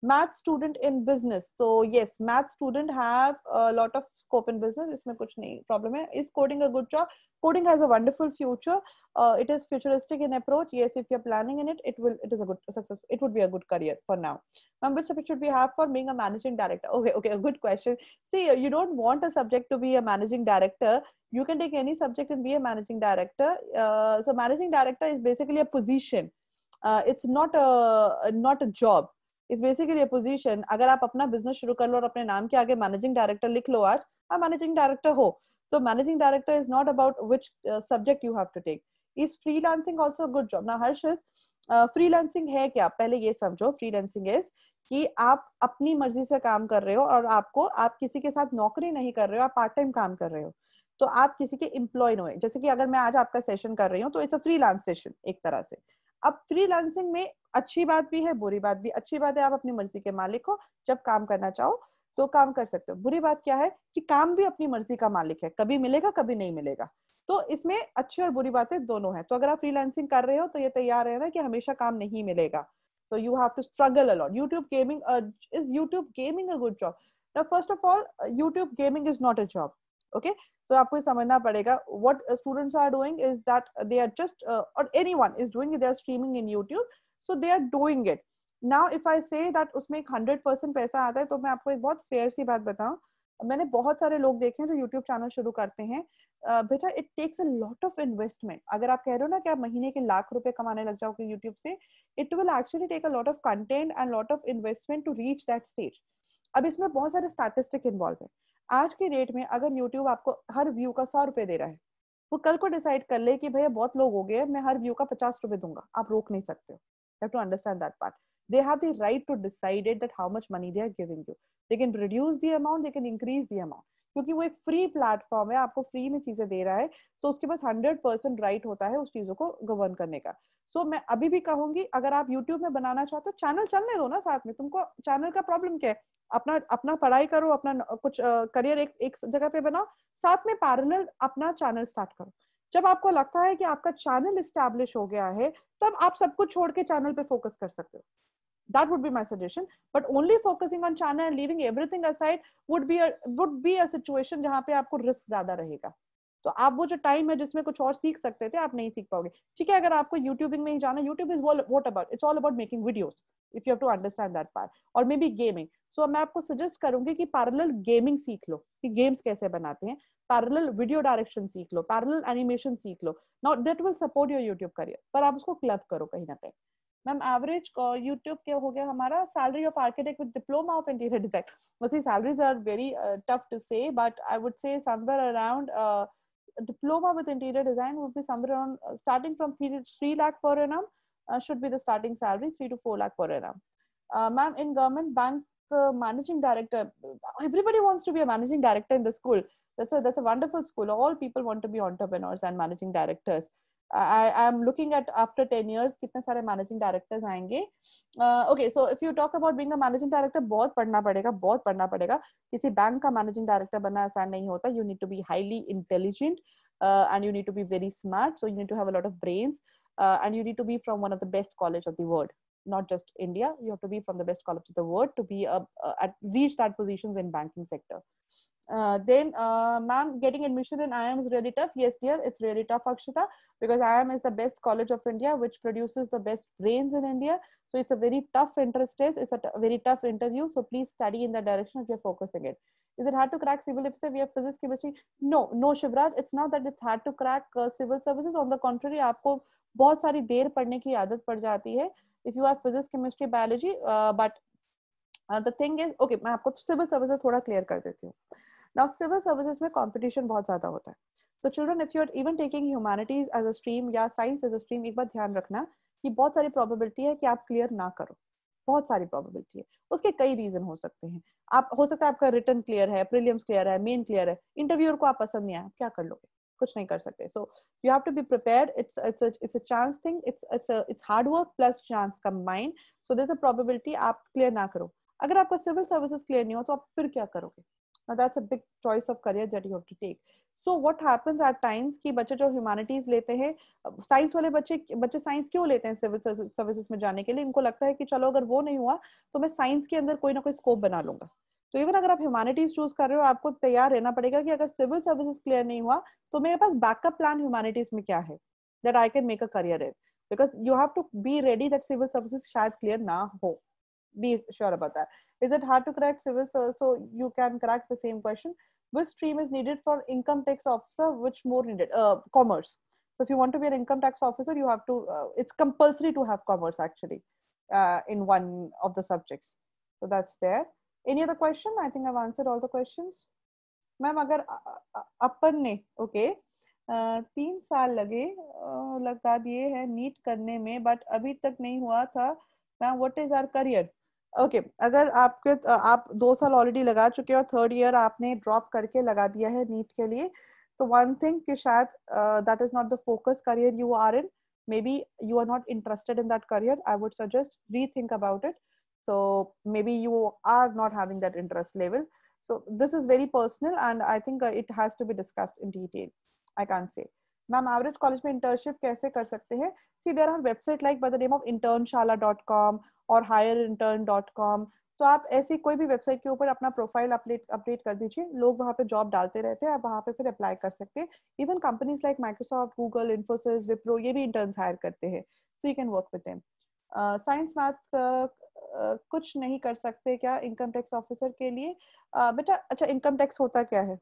math student in business so yes math student have a lot of scope in business isme kuch nahi problem hai is coding a good job coding has a wonderful future uh, it is futuristic in approach yes if you're planning in it it will it is a good success it would be a good career for now ma'am which subject should we have for being a managing director okay okay a good question see uh, you don't want a subject to be a managing director you can take any subject and be a managing director uh, so managing director is basically a position uh, it's not a not a job is basically position अगर आप अपना business शुरू कर लो और अपने नाम के आगे मैनेजिंग डायरेक्टर लिख लो आज आप मैनेजिंग डायरेक्टर हो so managing director is not about which subject you have to take is freelancing also good job ना हर्षित फ्रीलांसिंग है क्या पहले ये समझो फ्रीलांसिंग इज कि आप अपनी मर्जी से काम कर रहे हो और आपको आप किसी के साथ नौकरी नहीं कर रहे हो आप पार्ट टाइम काम कर रहे हो तो आप किसी के एम्प्लॉय नहीं हो जैसे कि अगर मैं आज आपका सेशन कर रही हूँ तो इट्स अ फ्रीलांस सेशन एक तरह से अब फ्रीलांसिंग में अच्छी बात भी है बुरी बात भी अच्छी बात है आप अपनी मर्जी के मालिक हो जब काम करना चाहो तो काम कर सकते हो बुरी बात क्या है कि काम भी अपनी मर्जी का मालिक है कभी मिलेगा कभी नहीं मिलेगा तो इसमें अच्छी और बुरी बातें दोनों है तो अगर आप फ्रीलांसिंग कर रहे हो तो ये तैयार है ना कि हमेशा काम नहीं मिलेगा so you have to struggle a lot YouTube gaming is YouTube gaming a good job first of all YouTube gaming is not a job okay so आपको समझना पड़ेगा what students are doing is that they are just और any one is doing they are streaming in YouTube so they are doing it now if I say that उसमें एक hundred percent पैसा आता है तो मैं आपको एक बहुत फेयर सी बात बताऊँ मैंने बहुत सारे लोग देखे हैं जो यूट्यूब चैनल शुरू करते हैं बेटा it takes a lot of investment अगर आप कह रहे हो ना कि आप महीने के लाख रुपए कमाने लग जाओगे यूट्यूब से it will actually take a lot of content and lot of investment to reach that stage अब इसमें बहुत सारे स्टैटिस्टिक इन्वॉल्व है आज के रेट में अगर यूट्यूब आपको हर व्यू का सौ रुपए दे रहा है वो कल को डिसाइड कर ले कि भैया बहुत लोग हो गए मैं हर व्यू का पचास रुपए दूंगा आप रोक नहीं सकते हो part they have the right to decided that how much money they are giving you they can reduce the amount they can increase the amount क्योंकि वो एक फ्री प्लेटफॉर्म है आपको फ्री में चीजें दे रहा है तो उसके पास हंड्रेड परसेंट राइट होता है उस चीजों को गवर्न करने का सो so, मैं अभी भी कहूंगी अगर आप यूट्यूब में बनाना चाहते हो चैनल चलने दो ना साथ में तुमको चैनल का प्रॉब्लम क्या है अपना अपना पढ़ाई करो अपना कुछ करियर एक एक जगह पे बनाओ साथ में पैरेलल अपना चैनल स्टार्ट करो जब आपको लगता है कि आपका चैनल स्टैब्लिश हो गया है तब आप सब कुछ छोड़ के चैनल पे फोकस कर सकते हो that would be my suggestion but only focusing on china and leaving everything aside would be a would be a situation jahan pe aapko risk zyada rahega तो आप वो जो टाइम है जिसमें कुछ और सीख सकते थे आप नहीं सीख पाओगे ठीक है अगर आपको यूट्यूबिंग में ही जाना YouTube is what about it's all about making videos if you have to understand that part और मे बी गेमिंग सो मैं आपको सजेस्ट करूंगी कि पैरेलल गेमिंग सीख लो कि गेम्स कैसे बनाते हैं पैरेलल वीडियो डायरेक्शन सीख लो पैरेलल एनिमेशन सीख लो not that will support your YouTube career पर आप उसको क्लब करो कहीं ना कहीं मैम average यूट्यूब uh, क्या हो गया हमारा salary of architect with diploma of interior design वैसे salaries very uh, tough to say, but I would say somewhere around uh, diploma with interior design would be somewhere on starting from 3, 3 lakh per annum should be the starting salary 3 to 4 lakh per annum uh, ma'am in government bank managing director everybody wants to be a managing director in the school that's a that's a wonderful school all people want to be entrepreneurs and managing directors I am looking at after ten years कितने सारे managing directors आएंगे okay so if you talk about being a managing director बहुत पढ़ना पड़ेगा बहुत पढ़ना पड़ेगा किसी बैंक का मैनेजिंग डायरेक्टर बनना आसान नहीं होता you need to be highly intelligent and you need to be very smart so you need to have a lot of brains and you need to be from one of the best college of the world not just india you have to be from the best college of the world to be a, uh, a, uh, at, reach that positions in banking sector Uh, then, uh, ma'am, getting admission in IIM is really tough. Yes, dear, it's really tough, Akshita, because IIM is the best college of India, which produces the best brains in India. So it's a very tough entrance test. It's a very tough interview. So please study in that direction if you're focusing it. Is it hard to crack civil if say we have physics, chemistry? No, no, Shivraj. It's not that it's hard to crack uh, civil services. On the contrary, आपको बहुत सारी देर पढ़ने की आदत पड़ जाती है. If you have physics, chemistry, biology, uh, but uh, the thing is, okay, मैं आपको civil services थोड़ा clear कर देती हूँ. नाउ सिविल सर्विसेज में कंपटीशन बहुत ज्यादा होता है so children if you are even taking humanities as a stream या साइंस एज अ स्ट्रीम एक बार ध्यान रखना कि बहुत सारी प्रोबेबिलिटी है कि आप क्लियर ना करो बहुत सारी प्रोबेबिलिटी है उसके कई रीजन हो सकते हैं आप हो सकता है आपका रिटर्न क्लियर है प्रीलियम्स क्लियर है मेन क्लियर है इंटरव्यूअर को आप पसंद नहीं आया क्या कर लोगे कुछ नहीं कर सकते so you have to be prepare it's it's it's a chance thing it's it's it's hard work plus chance combined so this a probability आप क्लियर ना करो अगर आपको सिविल सर्विसेज क्लियर नहीं हो तो आप फिर क्या करोगे now that's a big choice of career that you have to take So what happens at times कि बच्चे जो humanities लेते हैं science वाले बच्चे बच्चे science क्यों लेते हैं civil services में जाने के लिए इनको लगता है कि चलो अगर वो नहीं हुआ तो मैं साइंस के अंदर कोई ना कोई स्कोप बना लूंगा तो इवन अगर आप ह्यूमैनिटीज चूज कर रहे हो आपको तैयार रहना पड़ेगा कि अगर सिविल सर्विसेज क्लियर नहीं हुआ तो मेरे पास बैकअप प्लान ह्यूमैनिटीज में क्या है that I can make a career in because you have to be ready that civil services शायद क्लियर ना हो be sure about that. Is it hard to crack civil? So, so you can crack the same question. Which stream is needed for income tax officer? Which more needed? Uh, commerce. So if you want to be an income tax officer, you have to. Uh, it's compulsory to have commerce actually uh, in one of the subjects. So that's there. Any other question? I think I've answered all the questions. Ma'am अगर अपन ने okay तीन साल लगे लगा दिए हैं NEET करने में बट अभी तक नहीं हुआ था ma'am what is are okay okay, अगर आपके आप दो साल ऑलरेडी लगा चुके हो थर्ड ईयर आपने ड्रॉप करके लगा दिया है नीट के लिए तो वन थिंग कि शायद that is not the focus career you are in maybe you are not interested in that career I would suggest rethink about it so maybe you are not having that interest level so this is very personal and I think it has to be discussed in detail I can say ma'am average college में internship कैसे कर सकते हैं see there are website like by the name of Internshala dot com और hire intern dot com तो आप ऐसी कोई भी वेबसाइट के ऊपर अपना प्रोफाइल अपडेट अपडेट कर दीजिए लोग वहाँ पे जॉब डालते रहते हैं आप वहाँ पे फिर अप्लाई कर सकते हैं even companies like Microsoft Google Infosys Wipro ये भी इंटर्न हायर करते हैं so you can work with them science math कुछ नहीं कर सकते क्या इनकम टैक्स ऑफिसर के लिए uh, बेटा अच्छा इनकम टैक्स होता क्या है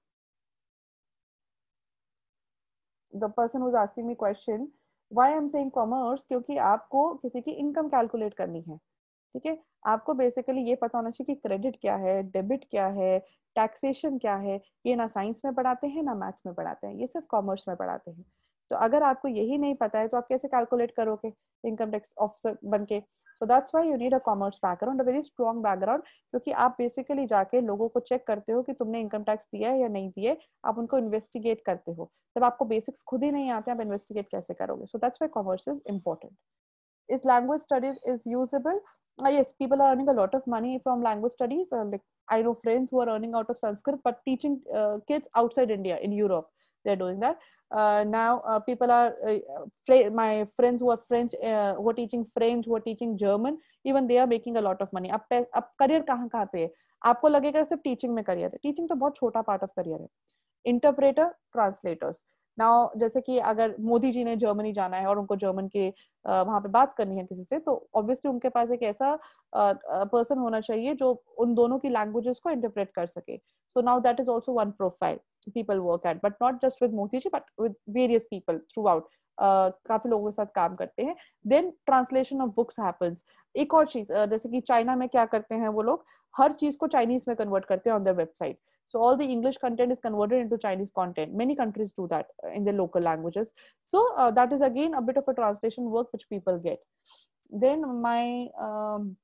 the person who's asking me question why I am saying commerce क्योंकि आपको किसी की इनकम कैलकुलेट करनी है ठीक है आपको बेसिकली ये पता होना चाहिए कि क्रेडिट क्या है डेबिट क्या है टैक्सेशन क्या है ये ना साइंस में पढ़ाते हैं ना मैथ्स में पढ़ाते हैं ये सिर्फ कॉमर्स में पढ़ाते हैं तो अगर आपको यही नहीं पता है तो आप कैसे कैलकुलेट करोगे इनकम टैक्स ऑफिसर बन के so that's why you need a commerce background a very strong background क्योंकि आप बेसिकली जाके लोगों को चेक करते हो कि तुमने इनकम टैक्स दिया है या नहीं दिए आप उनको इन्वेस्टिगेट करते हो जब आपको बेसिक्स खुद ही नहीं आते आप इन्वेस्टिगेट कैसे करोगे so that's why commerce is important is language studies is usable uh, yes people are earning a lot of money from language studies uh, like i know friends who are earning out of sanskrit but teaching uh, kids outside india in europe they're doing that uh, now uh, people are uh, my friends who are french who are teaching french who are teaching german even they are making a lot of money Up career kahan kahan pe आपको लगेगा सिर्फ teaching में career है teaching तो बहुत छोटा part of career है interpreter translators now जैसे कि अगर मोदी जी ने जर्मनी जाना है और उनको जर्मन के वहां पे बात करनी है किसी से तो ऑब्वियसली उनके पास एक ऐसा पर्सन होना चाहिए जो उन दोनों की लैंग्वेजेस को इंटरप्रेट कर सके so now that is also one profile people work at but not just with Modi ji but with various people throughout Uh, काफी लोगों के साथ काम करते हैं then translation of books happens एक और चीज uh, जैसे कि चाइना में क्या करते हैं वो लोग हर चीज को चाइनीज में कन्वर्ट करते हैं on the website So all the English content is converted into Chinese content. Many countries do that uh, in their local languages. So uh, that is again a bit of a translation work which people get. Then my um,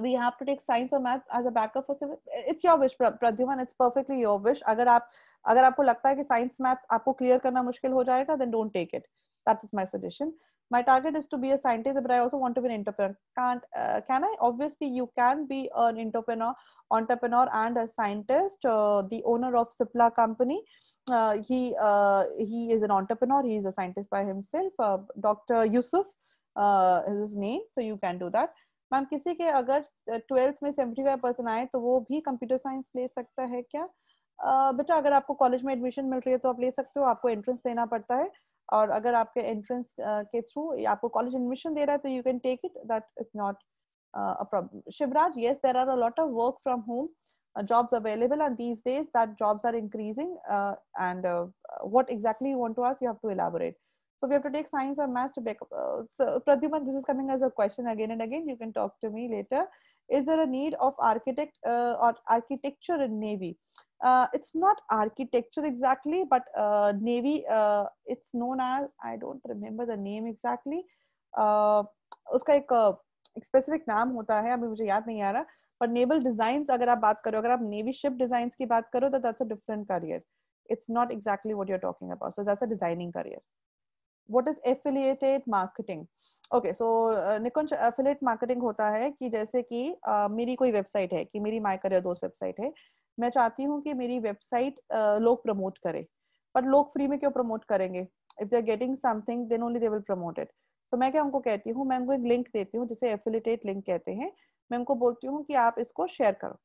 we have to take science or math as a backup for civil it's your wish pradyuman it's perfectly your wish अगर आप अगर आपको लगता है science math आपको clear करना मुश्किल हो जाएगा then don't take it that is my suggestion my target is to be a scientist but i also want to be an entrepreneur can't uh, can i obviously you can be an entrepreneur entrepreneur and a scientist uh, the owner of sipla company uh, he uh, he is an entrepreneur he is a scientist by himself uh, dr yusuf uh, is his name so you can do that ma'am किसी के अगर twelfth में seventy five percent आए तो वो भी computer science ले सकता है क्या बेटा अगर आपको कॉलेज में एडमिशन मिल रही है तो आप ले सकते हो आपको एंट्रेंस देना पड़ता है और अगर आपके एंट्रेंस के थ्रू आपको कॉलेज एडमिशन दे रहा है तो you can take it that is not a problem shivraj yes there are a lot of work from home uh, jobs available and these days that jobs are increasing uh, and uh, what exactly you want to ask you have to elaborate so we have to take science or math to back up so pradyuman this is coming as a question again and again you can talk to me later is there a need of architect or architecture in navy uh, it's not architecture exactly but uh, navy uh, it's known as i don't remember the name exactly uh, उसका एक uh, एक specific नाम होता है अभी मुझे याद नहीं आ रहा पर नेवल डिजाइन अगर आप बात करो अगर आप नेवी शिप डिजाइन की बात करो तो that's a different career it's not exactly what you are talking about so that's a designing career what is affiliated marketing okay so निकॉन एफिलिएट मार्केटिंग होता है कि जैसे कि uh, मेरी कोई वेबसाइट है कि मेरी माई करियर दोस्त वेबसाइट है मैं चाहती हूँ कि मेरी वेबसाइट uh, लोग प्रमोट करें पर लोग फ्री में क्यों प्रमोट करेंगे if they are getting something then only they will promote it तो मैं क्या उनको कहती हूँ मैं उनको एक लिंक देती हूँ जिसे एफिलिटेट लिंक कहते हैं मैं उनको बोलती हूँ कि आप इसको शेयर करो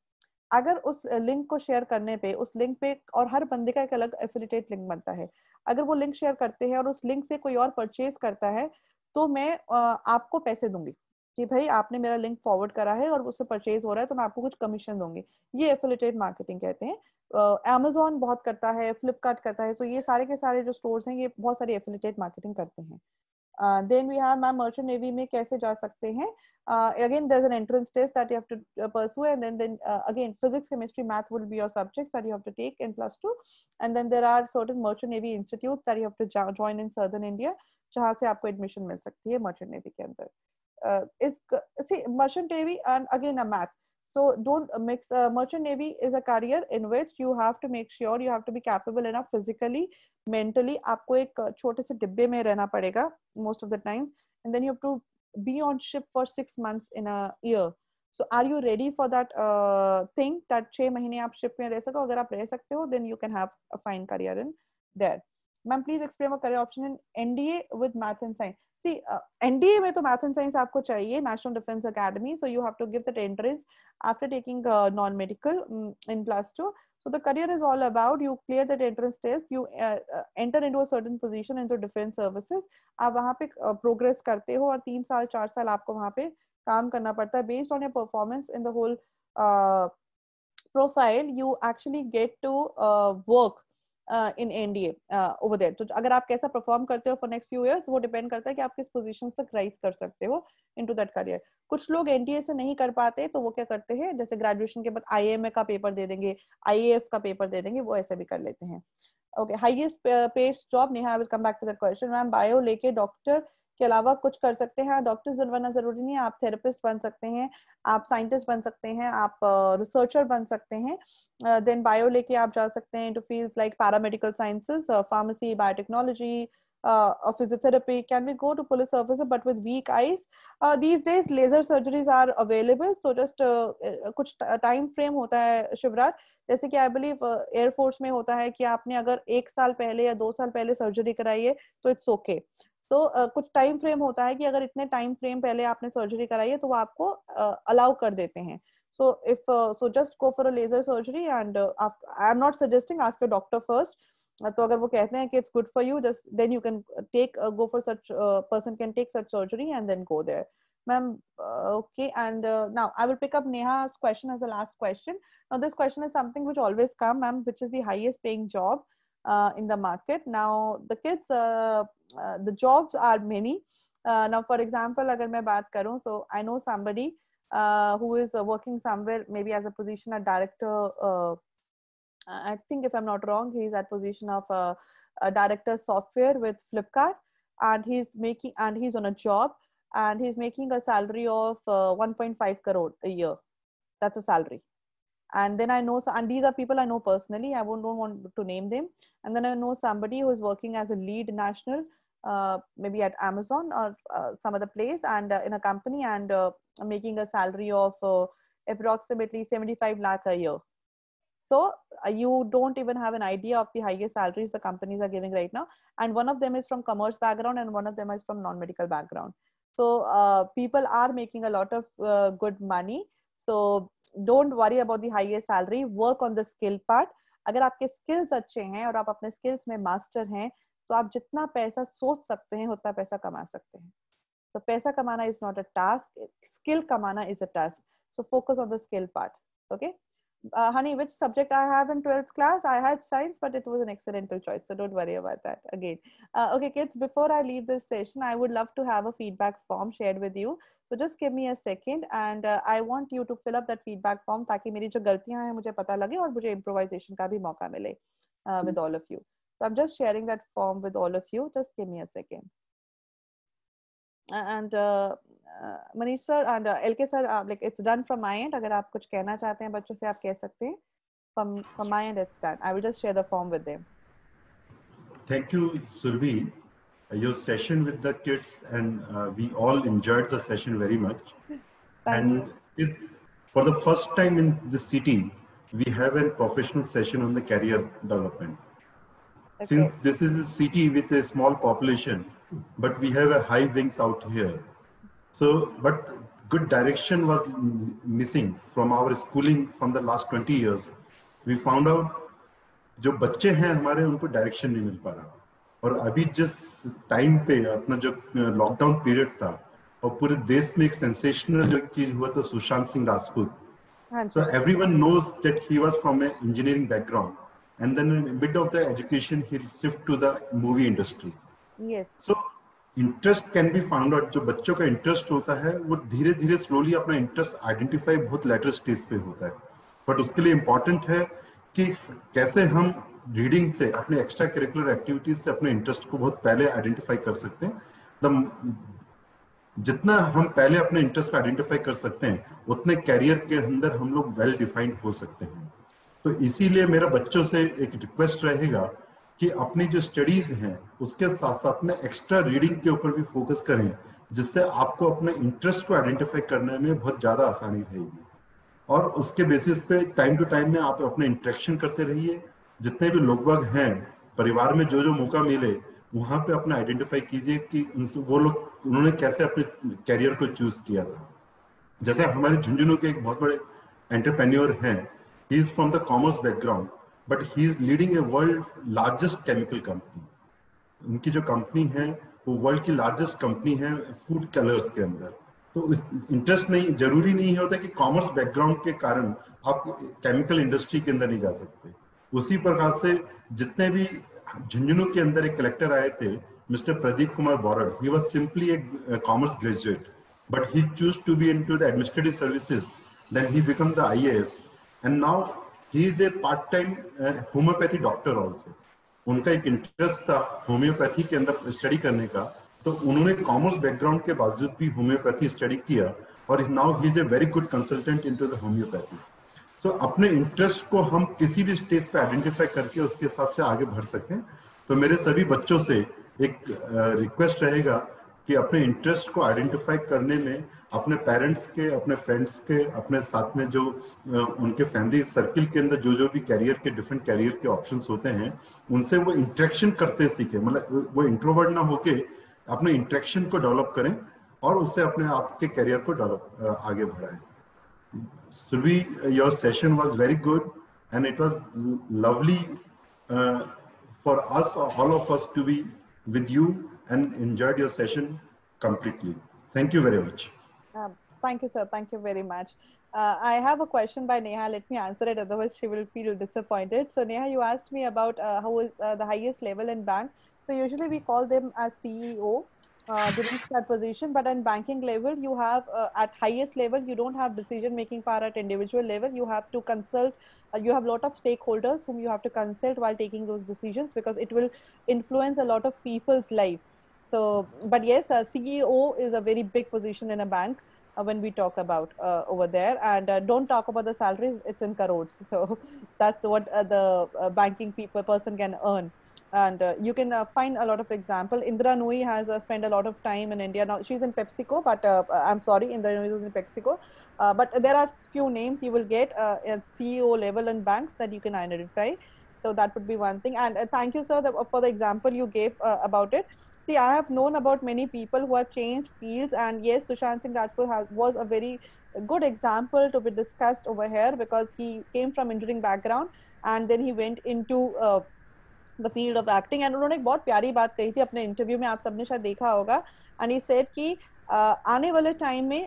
अगर उस लिंक को शेयर करने पे उस लिंक पे और हर बंदे का एक अलग एफिलिटेट लिंक बनता है अगर वो लिंक शेयर करते हैं और उस लिंक से कोई और परचेज करता है तो मैं आपको पैसे दूंगी कि भाई आपने मेरा लिंक फॉरवर्ड करा है और उससे परचेज हो रहा है तो मैं आपको कुछ कमीशन दूंगी ये एफिलेटेड मार्केटिंग कहते हैं अमेजोन uh, बहुत करता है फ्लिपकार्ट करता है सो so ये सारे के सारे जो स्टोर्स हैं ये बहुत सारी एफिलेटेड मार्केटिंग करते हैं then we have ma'am merchant navy में कैसे जा सकते हैं again there an entrance test that you have to pursue and then then again physics chemistry math will be your subject that you have to take in plus two and then there are certain merchant navy institute that you have to join in southern India जहाँ से आपको admission मिल सकती है merchant navy के अंदर uh, is see merchant navy and again a math so don't mix uh, merchant navy is a career in which you have to make sure you have to be capable enough physically mentally आपको एक uh, छोटे से डिब्बे में रहना पड़ेगा most of the times and then you have to be on ship for six months in a year so are you ready for that uh, thing that छः महीने आप ship में रह सको अगर आप रह सकते हो then you can have a fine career in there ma'am please explain a career option in NDA with math and science see uh, nda mein to math and science aapko chahiye national defense academy so you have to give that entrance after taking uh, non medical um, in plus 2 so the career is all about you clear that entrance test you uh, uh, enter into a certain position into defense services aap wahan pe uh, progress karte ho aur 3 saal 4 saal aapko wahan pe काम करना पड़ता है based on your performance in the whole profile you actually get to uh, work in NDA over there तो अगर आप कैसा perform करते हो फॉर नेक्स्ट फ्यू इयर्स वो डिपेंड करता है कि आप किस पोजीशन तक राइज कर सकते हो इनटू दैट करियर कुछ लोग एनडीए से नहीं कर पाते तो वो क्या करते हैं जैसे ग्रेजुएशन के बाद आईएमए का पेपर दे देंगे आईएएफ का पेपर दे देंगे वो ऐसे भी कर लेते हैं okay highest paid job Neha I will come back to that question ma'am bio लेके डॉक्टर के अलावा कुछ कर सकते हैं डॉक्टर बनना जरूरी नहीं है आप थेरेपिस्ट बन सकते हैं आप साइंटिस्ट बन सकते हैं आप रिसर्चर बन सकते हैं देन बायो लेके आप जा सकते हैं to field like paramedical sciences pharmacy biotechnology uh, a physiotherapy can we go to police officer but with weak eyes uh, these days laser surgeries are available so just uh, कुछ time frame होता है शिवराज जैसे कि I believe air force में होता है कि आपने अगर एक साल पहले या दो साल पहले सर्जरी कराई है तो इट्स ओके तो कुछ टाइम फ्रेम होता है कि अगर इतने टाइम फ्रेम पहले आपने सर्जरी कराई है तो वो आपको अलाउ कर देते हैं so if so just go for a laser surgery and I am not suggesting ask your doctor first तो अगर वो कहते हैं कि it's good for you just then you can take go for such person can take such surgery and then go there ma'am okay and now I will pick up Neha question as a last question now this question is something which always come ma'am which is the highest paying job uh, in the market. Now the kids, uh, uh, the jobs are many. Uh, now for example, if i बात करूँ, so I know somebody uh, who is uh, working somewhere maybe as a position a director. I think if I'm not wrong, he's at position of a director software with Flipkart, and he's making and he's on a job and he's making a salary of 1.5 crore a year. That's a salary and then i know and these are people i know personally i won't, don't want to name them and then i know somebody who is working as a lead national uh, maybe at amazon or uh, some other place and uh, in a company and uh, making a salary of uh, approximately 75 lakh a year so uh, you don't even have an idea of the highest salaries the companies are giving right now and one of them is from commerce background and one of them is from non-medical background so people are making a lot of good money so don't worry about the higher salary work on the skill part अगर आपके skills अच्छे हैं और आप अपने skills में master हैं तो आप जितना पैसा सोच सकते हैं उतना पैसा कमा सकते हैं तो पैसा कमाना is not a task skill कमाना is a task so focus on the skill part okay uh, honey, which subject I have in 12th class? I had science, but it was an accidental choice. So don't worry about that again. Uh, okay, kids, before I leave this session, I would love to have a feedback form shared with you. So just give me a second and uh, I want you to fill up that feedback form so that my mistakes हैं मुझे and improvisation का भी uh, hmm. with all of you. So I'm just sharing that form with all of you. Just give me a second. Uh, and uh, Manish sir and L K sir like it's done from my end अगर आप कुछ कहना चाहते हैं बच्चों from my end it's done i will just share the form with them thank you Survi. your session with the kids and uh, we all enjoyed the session very much and for the first time in the city we have a professional session on the career development since this is a city with a small population but we have a high wings out here So, but good direction was missing from our schooling from the last 20 years. We found out जो बच्चे हैं हमारे उनको direction नहीं मिल पा रहा और अभी जिस टाइम पे अपना जो लॉकडाउन पीरियड था और पूरे देश में एक सेंसेशनल जो चीज हुआ था Sushant Singh Rajput so every one knows that he was from a engineering background and then bit of the education he shift to the movie industry so interest can be found out जो बच्चों का इंटरेस्ट होता है वो धीरे धीरे स्लोली अपना interest identify बहुत लेटर स्टेज पे होता है बट उसके लिए इम्पॉर्टेंट है कि कैसे हम रीडिंग से अपने एक्स्ट्रा करिकुलर एक्टिविटीज से अपने इंटरेस्ट को बहुत पहले आइडेंटिफाई कर सकते हैं जितना हम पहले अपने इंटरेस्ट को आइडेंटिफाई कर सकते हैं उतने कैरियर के अंदर हम लोग वेल डिफाइंड हो सकते हैं तो इसीलिए मेरा बच्चों से एक रिक्वेस्ट रहेगा कि अपनी जो स्टडीज हैं उसके साथ साथ में एक्स्ट्रा रीडिंग के ऊपर भी फोकस करें जिससे आपको अपने इंटरेस्ट को आइडेंटिफाई करने में बहुत ज़्यादा आसानी रहेगी और उसके बेसिस पे टाइम टू टाइम में आप अपने इंट्रेक्शन करते रहिए जितने भी लोग वर्ग हैं परिवार में जो जो मौका मिले वहां पे अपना आइडेंटिफाई कीजिए कि वो लोग उन्होंने कैसे अपने कैरियर को चूज किया था जैसे हमारे झुंझुनू के एक बहुत बड़े एंटरप्रेन्योर हैं he is from the commerce background but he is leading a world largest chemical company उनकी जो कंपनी है वो वर्ल्ड की लार्जेस्ट कंपनी है फूड कलर्स के अंदर तो इंटरेस्ट नहीं जरूरी नहीं होता कि कॉमर्स बैकग्राउंड के कारण आप केमिकल इंडस्ट्री के अंदर नहीं जा सकते उसी प्रकार से जितने भी झुंझुनू के अंदर एक कलेक्टर आए थे mister Pradeep Kumar Borad he was simply a commerce graduate but he choose to be in to the administrative services then he become the I S and now he is a part time homeopathy doctor also उनका एक interest था homeopathy के अंदर study करने का तो उन्होंने commerce background के बावजूद भी होम्योपैथी स्टडी किया और now he is a very good consultant in to the homeopathy so अपने इंटरेस्ट को हम किसी भी स्टेज पे आइडेंटिफाई करके उसके हिसाब से आगे बढ़ सकें तो मेरे सभी बच्चों से एक रिक्वेस्ट uh, रहेगा कि अपने इंटरेस्ट को आइडेंटिफाई करने में अपने पेरेंट्स के अपने फ्रेंड्स के अपने साथ में जो उनके फैमिली सर्किल के अंदर जो जो भी कैरियर के डिफरेंट कैरियर के ऑप्शन होते हैं उनसे वो इंट्रैक्शन करते सीखे मतलब वो इंट्रोवर्ड ना होके अपने इंट्रैक्शन को डेवलप करें और उससे अपने आप के कैरियर को डेवलप आगे बढ़ाएं Survi your session was very good and it was lovely for us all of us to be with you and enjoyed your session completely. Thank you very much. Uh, thank you, sir. Thank you very much. Uh, I have a question by Neha. Let me answer it, otherwise she will feel disappointed. So Neha, you asked me about uh, how is uh, the highest level in bank. So usually we call them as CEO during uh, that position, but in banking level, you have uh, at highest level you don't have decision making power at individual level. You have to consult. Uh, you have a lot of stakeholders whom you have to consult while taking those decisions because it will influence a lot of people's life so, but yes, a CEO is a very big position in a bank uh, when we talk about uh, over there. And uh, don't talk about the salaries; it's in crores. So that's what uh, the uh, banking people person can earn. And uh, you can find a lot of example. Indra Nui has spent a lot of time in India. Now she's in PepsiCo, but I'm sorry, Indra Nui is in PepsiCo. but there are few names you will get at CEO level in banks that you can identify. So that would be one thing. And thank you, sir, for the example you gave about it. See, I have known about many people who have changed fields, and yes, Sushant Singh Rajput has, was a very good example to be discussed over here because he came from engineering background and then he went into uh, the field of acting and उन्होंने एक बहुत प्यारी बात कही थी अपने interview में आप सबने शायद देखा होगा एंड ई सेट कि आने वाले टाइम में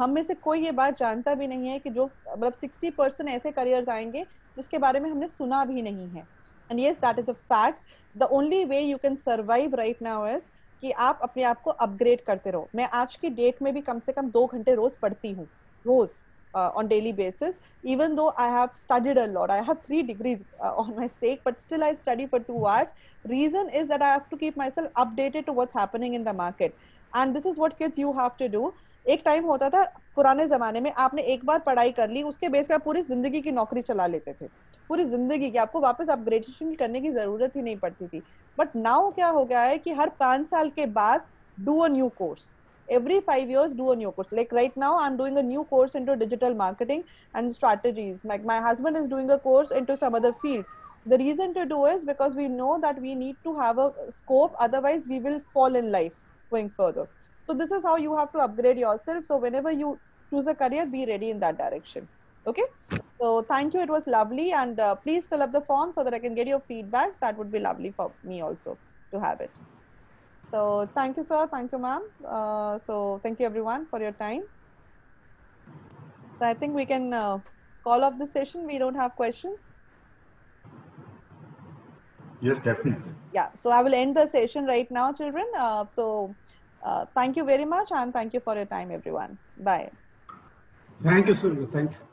हम में से कोई ये बात जानता भी नहीं है कि जो मतलब 60 परसेंट ऐसे करियर्स आएंगे जिसके बारे में हमने सुना भी नहीं है and yes that is a fact the only way you can survive right now is कि आप अपने आप को अपग्रेड करते रहो मैं आज की डेट में भी कम से कम दो घंटे रोज पढ़ती हूँ रोज on daily basis even though i have studied a lot i have 3 degrees uh, on my stake but still i study for 2 hours reason is that i have to keep myself updated to what's happening in the market and this is what kids you have to do एक time होता था पुराने जमाने में आपने एक बार पढ़ाई कर ली उसके बेस पे आप पूरी जिंदगी की नौकरी चला लेते थे पूरी जिंदगी की आपको वापस अपग्रेडेशन करने की जरूरत ही नहीं पड़ती थी बट नाउ क्या हो गया है कि हर पांच साल के बाद do a new course every five years do a new course like right now I am doing a new course into digital marketing and strategies like my husband is doing a course into some other field the reason to do is because we know that we need to have a scope otherwise we will fall in life going further so this is how you have to upgrade yourself so when you choose a career be ready in that direction Okay. So thank you. It was lovely. And uh, please fill up the form so that I can get your feedbacks. That would be lovely for me also to have it. So thank you, sir. Thank you, ma'am. Uh, so thank you, everyone, for your time. So I think we can uh, call off the session. We don't have questions. Yes, definitely. Yeah. So I will end the session right now, children. Uh, so uh, thank you very much. And thank you for your time, everyone. Bye. Thank you, sir. Thank you.